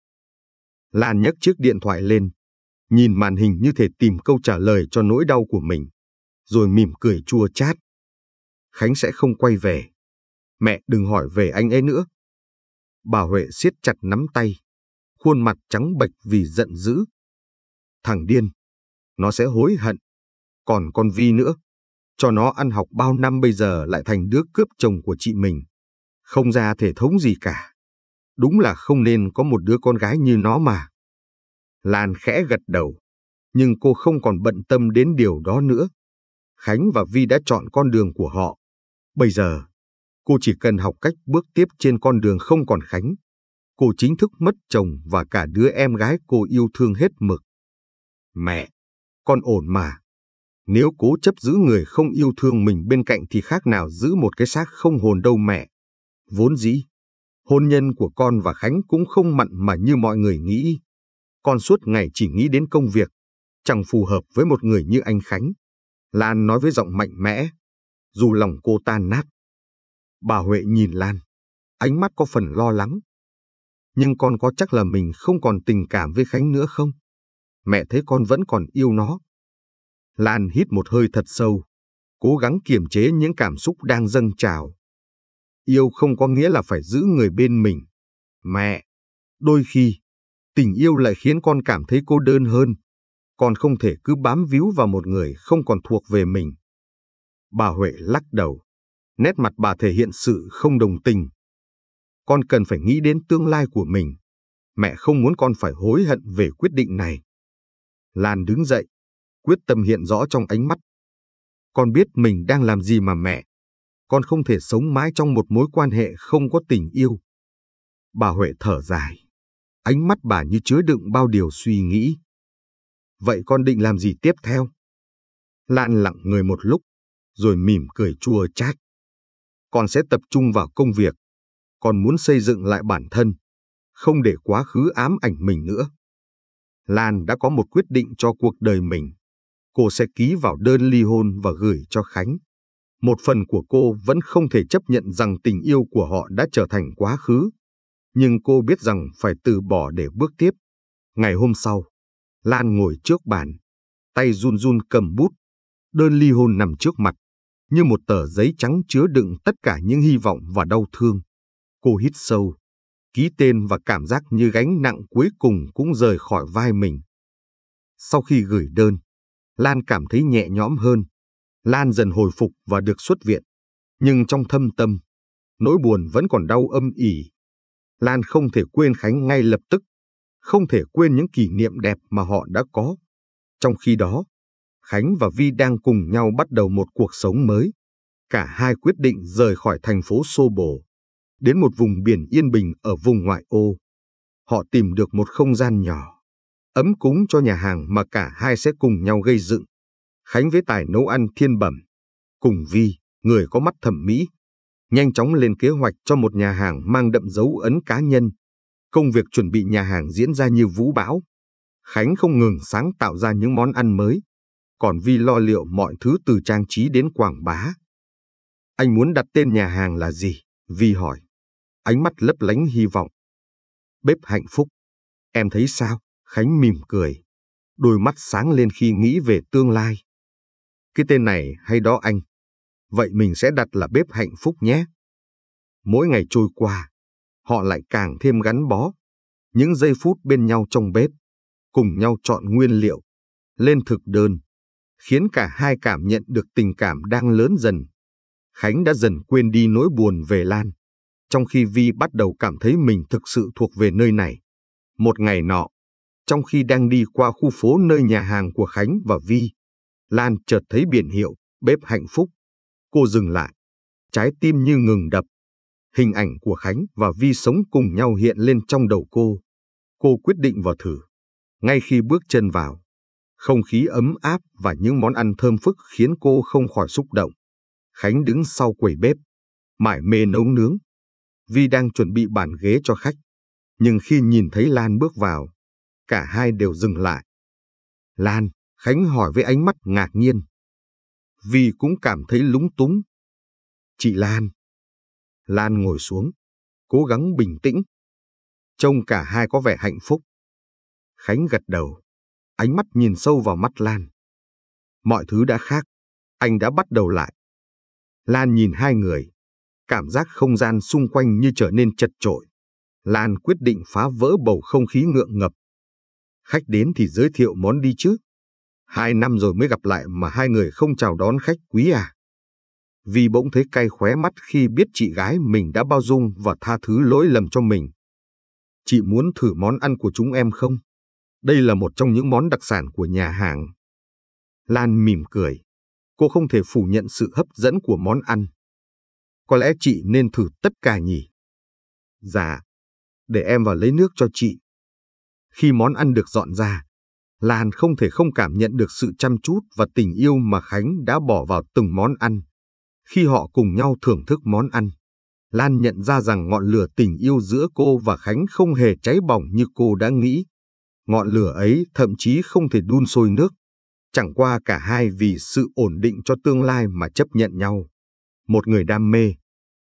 Lan nhấc chiếc điện thoại lên, nhìn màn hình như thể tìm câu trả lời cho nỗi đau của mình, rồi mỉm cười chua chát. Khánh sẽ không quay về. Mẹ đừng hỏi về anh ấy nữa. Bà Huệ siết chặt nắm tay, khuôn mặt trắng bệch vì giận dữ. Thằng điên, nó sẽ hối hận. Còn con Vi nữa, cho nó ăn học bao năm bây giờ lại thành đứa cướp chồng của chị mình. Không ra thể thống gì cả. Đúng là không nên có một đứa con gái như nó mà. Lan khẽ gật đầu, nhưng cô không còn bận tâm đến điều đó nữa. Khánh và Vi đã chọn con đường của họ. Bây giờ, cô chỉ cần học cách bước tiếp trên con đường không còn Khánh. Cô chính thức mất chồng và cả đứa em gái cô yêu thương hết mực. Mẹ, con ổn mà. Nếu cố chấp giữ người không yêu thương mình bên cạnh thì khác nào giữ một cái xác không hồn đâu mẹ. Vốn dĩ, hôn nhân của con và Khánh cũng không mặn mà như mọi người nghĩ. Con suốt ngày chỉ nghĩ đến công việc, chẳng phù hợp với một người như anh Khánh. Lan nói với giọng mạnh mẽ dù lòng cô tan nát. Bà Huệ nhìn Lan, ánh mắt có phần lo lắng. Nhưng con có chắc là mình không còn tình cảm với Khánh nữa không? Mẹ thấy con vẫn còn yêu nó. Lan hít một hơi thật sâu, cố gắng kiềm chế những cảm xúc đang dâng trào. Yêu không có nghĩa là phải giữ người bên mình. Mẹ, đôi khi, tình yêu lại khiến con cảm thấy cô đơn hơn. Con không thể cứ bám víu vào một người không còn thuộc về mình. Bà Huệ lắc đầu. Nét mặt bà thể hiện sự không đồng tình. Con cần phải nghĩ đến tương lai của mình. Mẹ không muốn con phải hối hận về quyết định này. Lan đứng dậy, quyết tâm hiện rõ trong ánh mắt. Con biết mình đang làm gì mà mẹ. Con không thể sống mãi trong một mối quan hệ không có tình yêu. Bà Huệ thở dài. Ánh mắt bà như chứa đựng bao điều suy nghĩ. Vậy con định làm gì tiếp theo? Lan lặng người một lúc, rồi mỉm cười chua chát. Con sẽ tập trung vào công việc, con muốn xây dựng lại bản thân, không để quá khứ ám ảnh mình nữa. Lan đã có một quyết định cho cuộc đời mình. Cô sẽ ký vào đơn ly hôn và gửi cho Khánh. Một phần của cô vẫn không thể chấp nhận rằng tình yêu của họ đã trở thành quá khứ. Nhưng cô biết rằng phải từ bỏ để bước tiếp. Ngày hôm sau, Lan ngồi trước bàn, tay run run cầm bút, đơn ly hôn nằm trước mặt, như một tờ giấy trắng chứa đựng tất cả những hy vọng và đau thương. Cô hít sâu, ký tên và cảm giác như gánh nặng cuối cùng cũng rời khỏi vai mình. Sau khi gửi đơn, Lan cảm thấy nhẹ nhõm hơn. Lan dần hồi phục và được xuất viện. Nhưng trong thâm tâm, nỗi buồn vẫn còn đau âm ỉ. Lan không thể quên Khánh ngay lập tức, không thể quên những kỷ niệm đẹp mà họ đã có. Trong khi đó, Khánh và Vi đang cùng nhau bắt đầu một cuộc sống mới. Cả hai quyết định rời khỏi thành phố Sô Bồ, đến một vùng biển yên bình ở vùng ngoại ô. Họ tìm được một không gian nhỏ, ấm cúng cho nhà hàng mà cả hai sẽ cùng nhau gây dựng. Khánh với tài nấu ăn thiên bẩm, cùng Vi, người có mắt thẩm mỹ, nhanh chóng lên kế hoạch cho một nhà hàng mang đậm dấu ấn cá nhân. Công việc chuẩn bị nhà hàng diễn ra như vũ bão. Khánh không ngừng sáng tạo ra những món ăn mới, còn Vi lo liệu mọi thứ từ trang trí đến quảng bá. Anh muốn đặt tên nhà hàng là gì? Vi hỏi. Ánh mắt lấp lánh hy vọng. Bếp hạnh phúc. Em thấy sao? Khánh mỉm cười. Đôi mắt sáng lên khi nghĩ về tương lai. Cái tên này hay đó anh. Vậy mình sẽ đặt là bếp hạnh phúc nhé. Mỗi ngày trôi qua, họ lại càng thêm gắn bó. Những giây phút bên nhau trong bếp, cùng nhau chọn nguyên liệu, lên thực đơn, khiến cả hai cảm nhận được tình cảm đang lớn dần. Khánh đã dần quên đi nỗi buồn về Lan, trong khi Vi bắt đầu cảm thấy mình thực sự thuộc về nơi này. Một ngày nọ, trong khi đang đi qua khu phố nơi nhà hàng của Khánh và Vi, Lan chợt thấy biển hiệu bếp hạnh phúc. Cô dừng lại, trái tim như ngừng đập. Hình ảnh của Khánh và Vi sống cùng nhau hiện lên trong đầu cô. Cô quyết định vào thử. Ngay khi bước chân vào, không khí ấm áp và những món ăn thơm phức khiến cô không khỏi xúc động. Khánh đứng sau quầy bếp, mải mê nấu nướng. Vi đang chuẩn bị bàn ghế cho khách, nhưng khi nhìn thấy Lan bước vào, cả hai đều dừng lại. Lan, Khánh hỏi với ánh mắt ngạc nhiên. Vi cũng cảm thấy lúng túng. Chị Lan. Lan ngồi xuống, cố gắng bình tĩnh. Trông cả hai có vẻ hạnh phúc. Khánh gật đầu ánh mắt nhìn sâu vào mắt Lan. Mọi thứ đã khác, anh đã bắt đầu lại. Lan nhìn hai người, cảm giác không gian xung quanh như trở nên chật trội. Lan quyết định phá vỡ bầu không khí ngượng ngập. Khách đến thì giới thiệu món đi chứ. Hai năm rồi mới gặp lại mà hai người không chào đón khách quý à. Vì bỗng thấy cay khóe mắt khi biết chị gái mình đã bao dung và tha thứ lỗi lầm cho mình. Chị muốn thử món ăn của chúng em không? Đây là một trong những món đặc sản của nhà hàng. Lan mỉm cười. Cô không thể phủ nhận sự hấp dẫn của món ăn. Có lẽ chị nên thử tất cả nhỉ? Dạ. Để em vào lấy nước cho chị. Khi món ăn được dọn ra, Lan không thể không cảm nhận được sự chăm chút và tình yêu mà Khánh đã bỏ vào từng món ăn. Khi họ cùng nhau thưởng thức món ăn, Lan nhận ra rằng ngọn lửa tình yêu giữa cô và Khánh không hề cháy bỏng như cô đã nghĩ. Ngọn lửa ấy thậm chí không thể đun sôi nước. Chẳng qua cả hai vì sự ổn định cho tương lai mà chấp nhận nhau. Một người đam mê,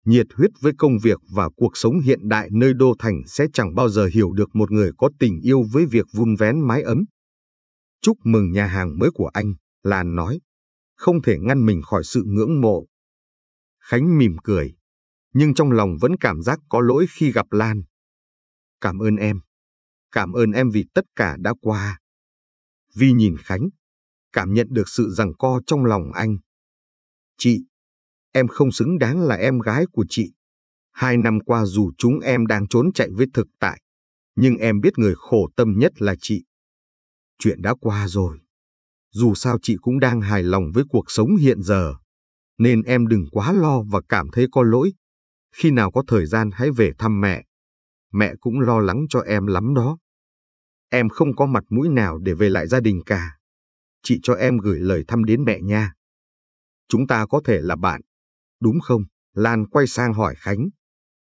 nhiệt huyết với công việc và cuộc sống hiện đại nơi đô thành sẽ chẳng bao giờ hiểu được một người có tình yêu với việc vun vén mái ấm. Chúc mừng nhà hàng mới của anh, Lan nói. Không thể ngăn mình khỏi sự ngưỡng mộ. Khánh mỉm cười, nhưng trong lòng vẫn cảm giác có lỗi khi gặp Lan. Cảm ơn em. Cảm ơn em vì tất cả đã qua. Vi nhìn Khánh, cảm nhận được sự rằng co trong lòng anh. Chị, em không xứng đáng là em gái của chị. Hai năm qua dù chúng em đang trốn chạy với thực tại, nhưng em biết người khổ tâm nhất là chị. Chuyện đã qua rồi. Dù sao chị cũng đang hài lòng với cuộc sống hiện giờ, nên em đừng quá lo và cảm thấy có lỗi. Khi nào có thời gian hãy về thăm mẹ mẹ cũng lo lắng cho em lắm đó. Em không có mặt mũi nào để về lại gia đình cả. Chị cho em gửi lời thăm đến mẹ nha. Chúng ta có thể là bạn, đúng không? Lan quay sang hỏi Khánh,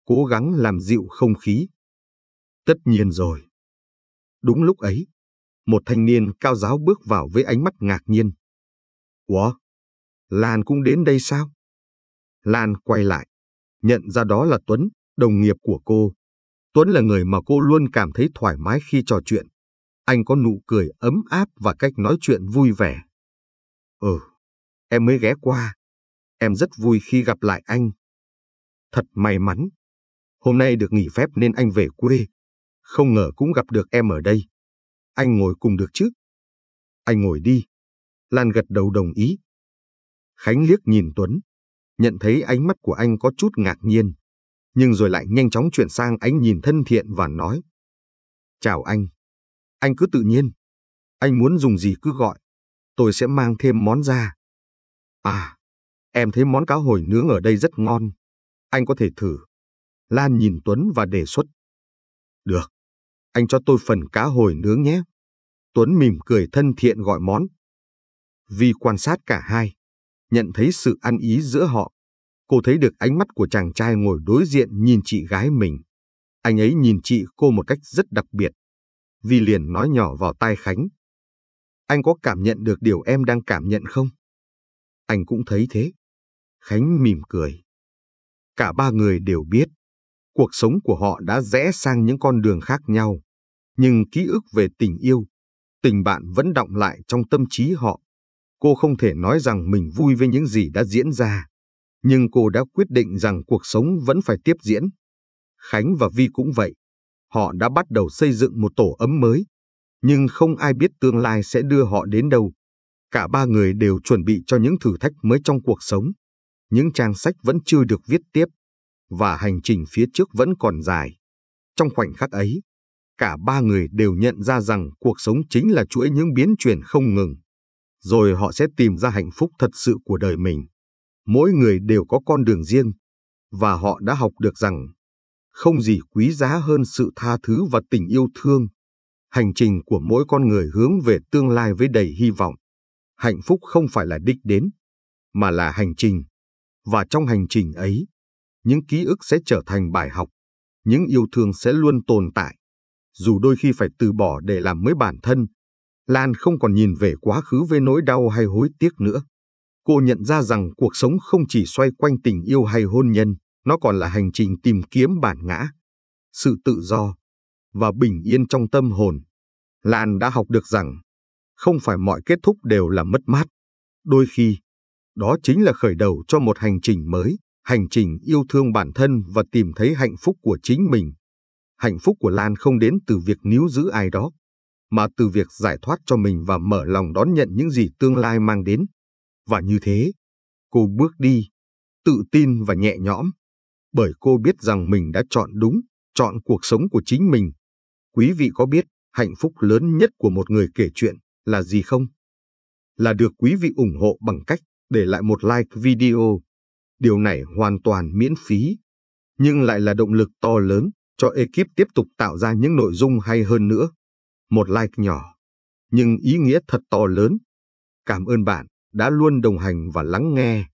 cố gắng làm dịu không khí. Tất nhiên rồi. Đúng lúc ấy, một thanh niên cao giáo bước vào với ánh mắt ngạc nhiên. Ủa? Lan cũng đến đây sao? Lan quay lại, nhận ra đó là Tuấn, đồng nghiệp của cô. Tuấn là người mà cô luôn cảm thấy thoải mái khi trò chuyện. Anh có nụ cười ấm áp và cách nói chuyện vui vẻ. Ừ, em mới ghé qua. Em rất vui khi gặp lại anh. Thật may mắn. Hôm nay được nghỉ phép nên anh về quê. Không ngờ cũng gặp được em ở đây. Anh ngồi cùng được chứ? Anh ngồi đi. Lan gật đầu đồng ý. Khánh liếc nhìn Tuấn, nhận thấy ánh mắt của anh có chút ngạc nhiên nhưng rồi lại nhanh chóng chuyển sang ánh nhìn thân thiện và nói. Chào anh. Anh cứ tự nhiên. Anh muốn dùng gì cứ gọi. Tôi sẽ mang thêm món ra. À, em thấy món cá hồi nướng ở đây rất ngon. Anh có thể thử. Lan nhìn Tuấn và đề xuất. Được, anh cho tôi phần cá hồi nướng nhé. Tuấn mỉm cười thân thiện gọi món. Vì quan sát cả hai, nhận thấy sự ăn ý giữa họ, Cô thấy được ánh mắt của chàng trai ngồi đối diện nhìn chị gái mình. Anh ấy nhìn chị cô một cách rất đặc biệt. Vi liền nói nhỏ vào tai Khánh. Anh có cảm nhận được điều em đang cảm nhận không? Anh cũng thấy thế. Khánh mỉm cười. Cả ba người đều biết, cuộc sống của họ đã rẽ sang những con đường khác nhau. Nhưng ký ức về tình yêu, tình bạn vẫn động lại trong tâm trí họ. Cô không thể nói rằng mình vui với những gì đã diễn ra nhưng cô đã quyết định rằng cuộc sống vẫn phải tiếp diễn. Khánh và Vi cũng vậy. Họ đã bắt đầu xây dựng một tổ ấm mới, nhưng không ai biết tương lai sẽ đưa họ đến đâu. Cả ba người đều chuẩn bị cho những thử thách mới trong cuộc sống. Những trang sách vẫn chưa được viết tiếp, và hành trình phía trước vẫn còn dài. Trong khoảnh khắc ấy, cả ba người đều nhận ra rằng cuộc sống chính là chuỗi những biến chuyển không ngừng. Rồi họ sẽ tìm ra hạnh phúc thật sự của đời mình mỗi người đều có con đường riêng, và họ đã học được rằng không gì quý giá hơn sự tha thứ và tình yêu thương. Hành trình của mỗi con người hướng về tương lai với đầy hy vọng. Hạnh phúc không phải là đích đến, mà là hành trình. Và trong hành trình ấy, những ký ức sẽ trở thành bài học, những yêu thương sẽ luôn tồn tại. Dù đôi khi phải từ bỏ để làm mới bản thân, Lan không còn nhìn về quá khứ với nỗi đau hay hối tiếc nữa. Cô nhận ra rằng cuộc sống không chỉ xoay quanh tình yêu hay hôn nhân, nó còn là hành trình tìm kiếm bản ngã, sự tự do và bình yên trong tâm hồn. Lan đã học được rằng không phải mọi kết thúc đều là mất mát. Đôi khi, đó chính là khởi đầu cho một hành trình mới, hành trình yêu thương bản thân và tìm thấy hạnh phúc của chính mình. Hạnh phúc của Lan không đến từ việc níu giữ ai đó, mà từ việc giải thoát cho mình và mở lòng đón nhận những gì tương lai mang đến. Và như thế, cô bước đi, tự tin và nhẹ nhõm, bởi cô biết rằng mình đã chọn đúng, chọn cuộc sống của chính mình. Quý vị có biết hạnh phúc lớn nhất của một người kể chuyện là gì không? Là được quý vị ủng hộ bằng cách để lại một like video. Điều này hoàn toàn miễn phí, nhưng lại là động lực to lớn cho ekip tiếp tục tạo ra những nội dung hay hơn nữa. Một like nhỏ, nhưng ý nghĩa thật to lớn. Cảm ơn bạn đã luôn đồng hành và lắng nghe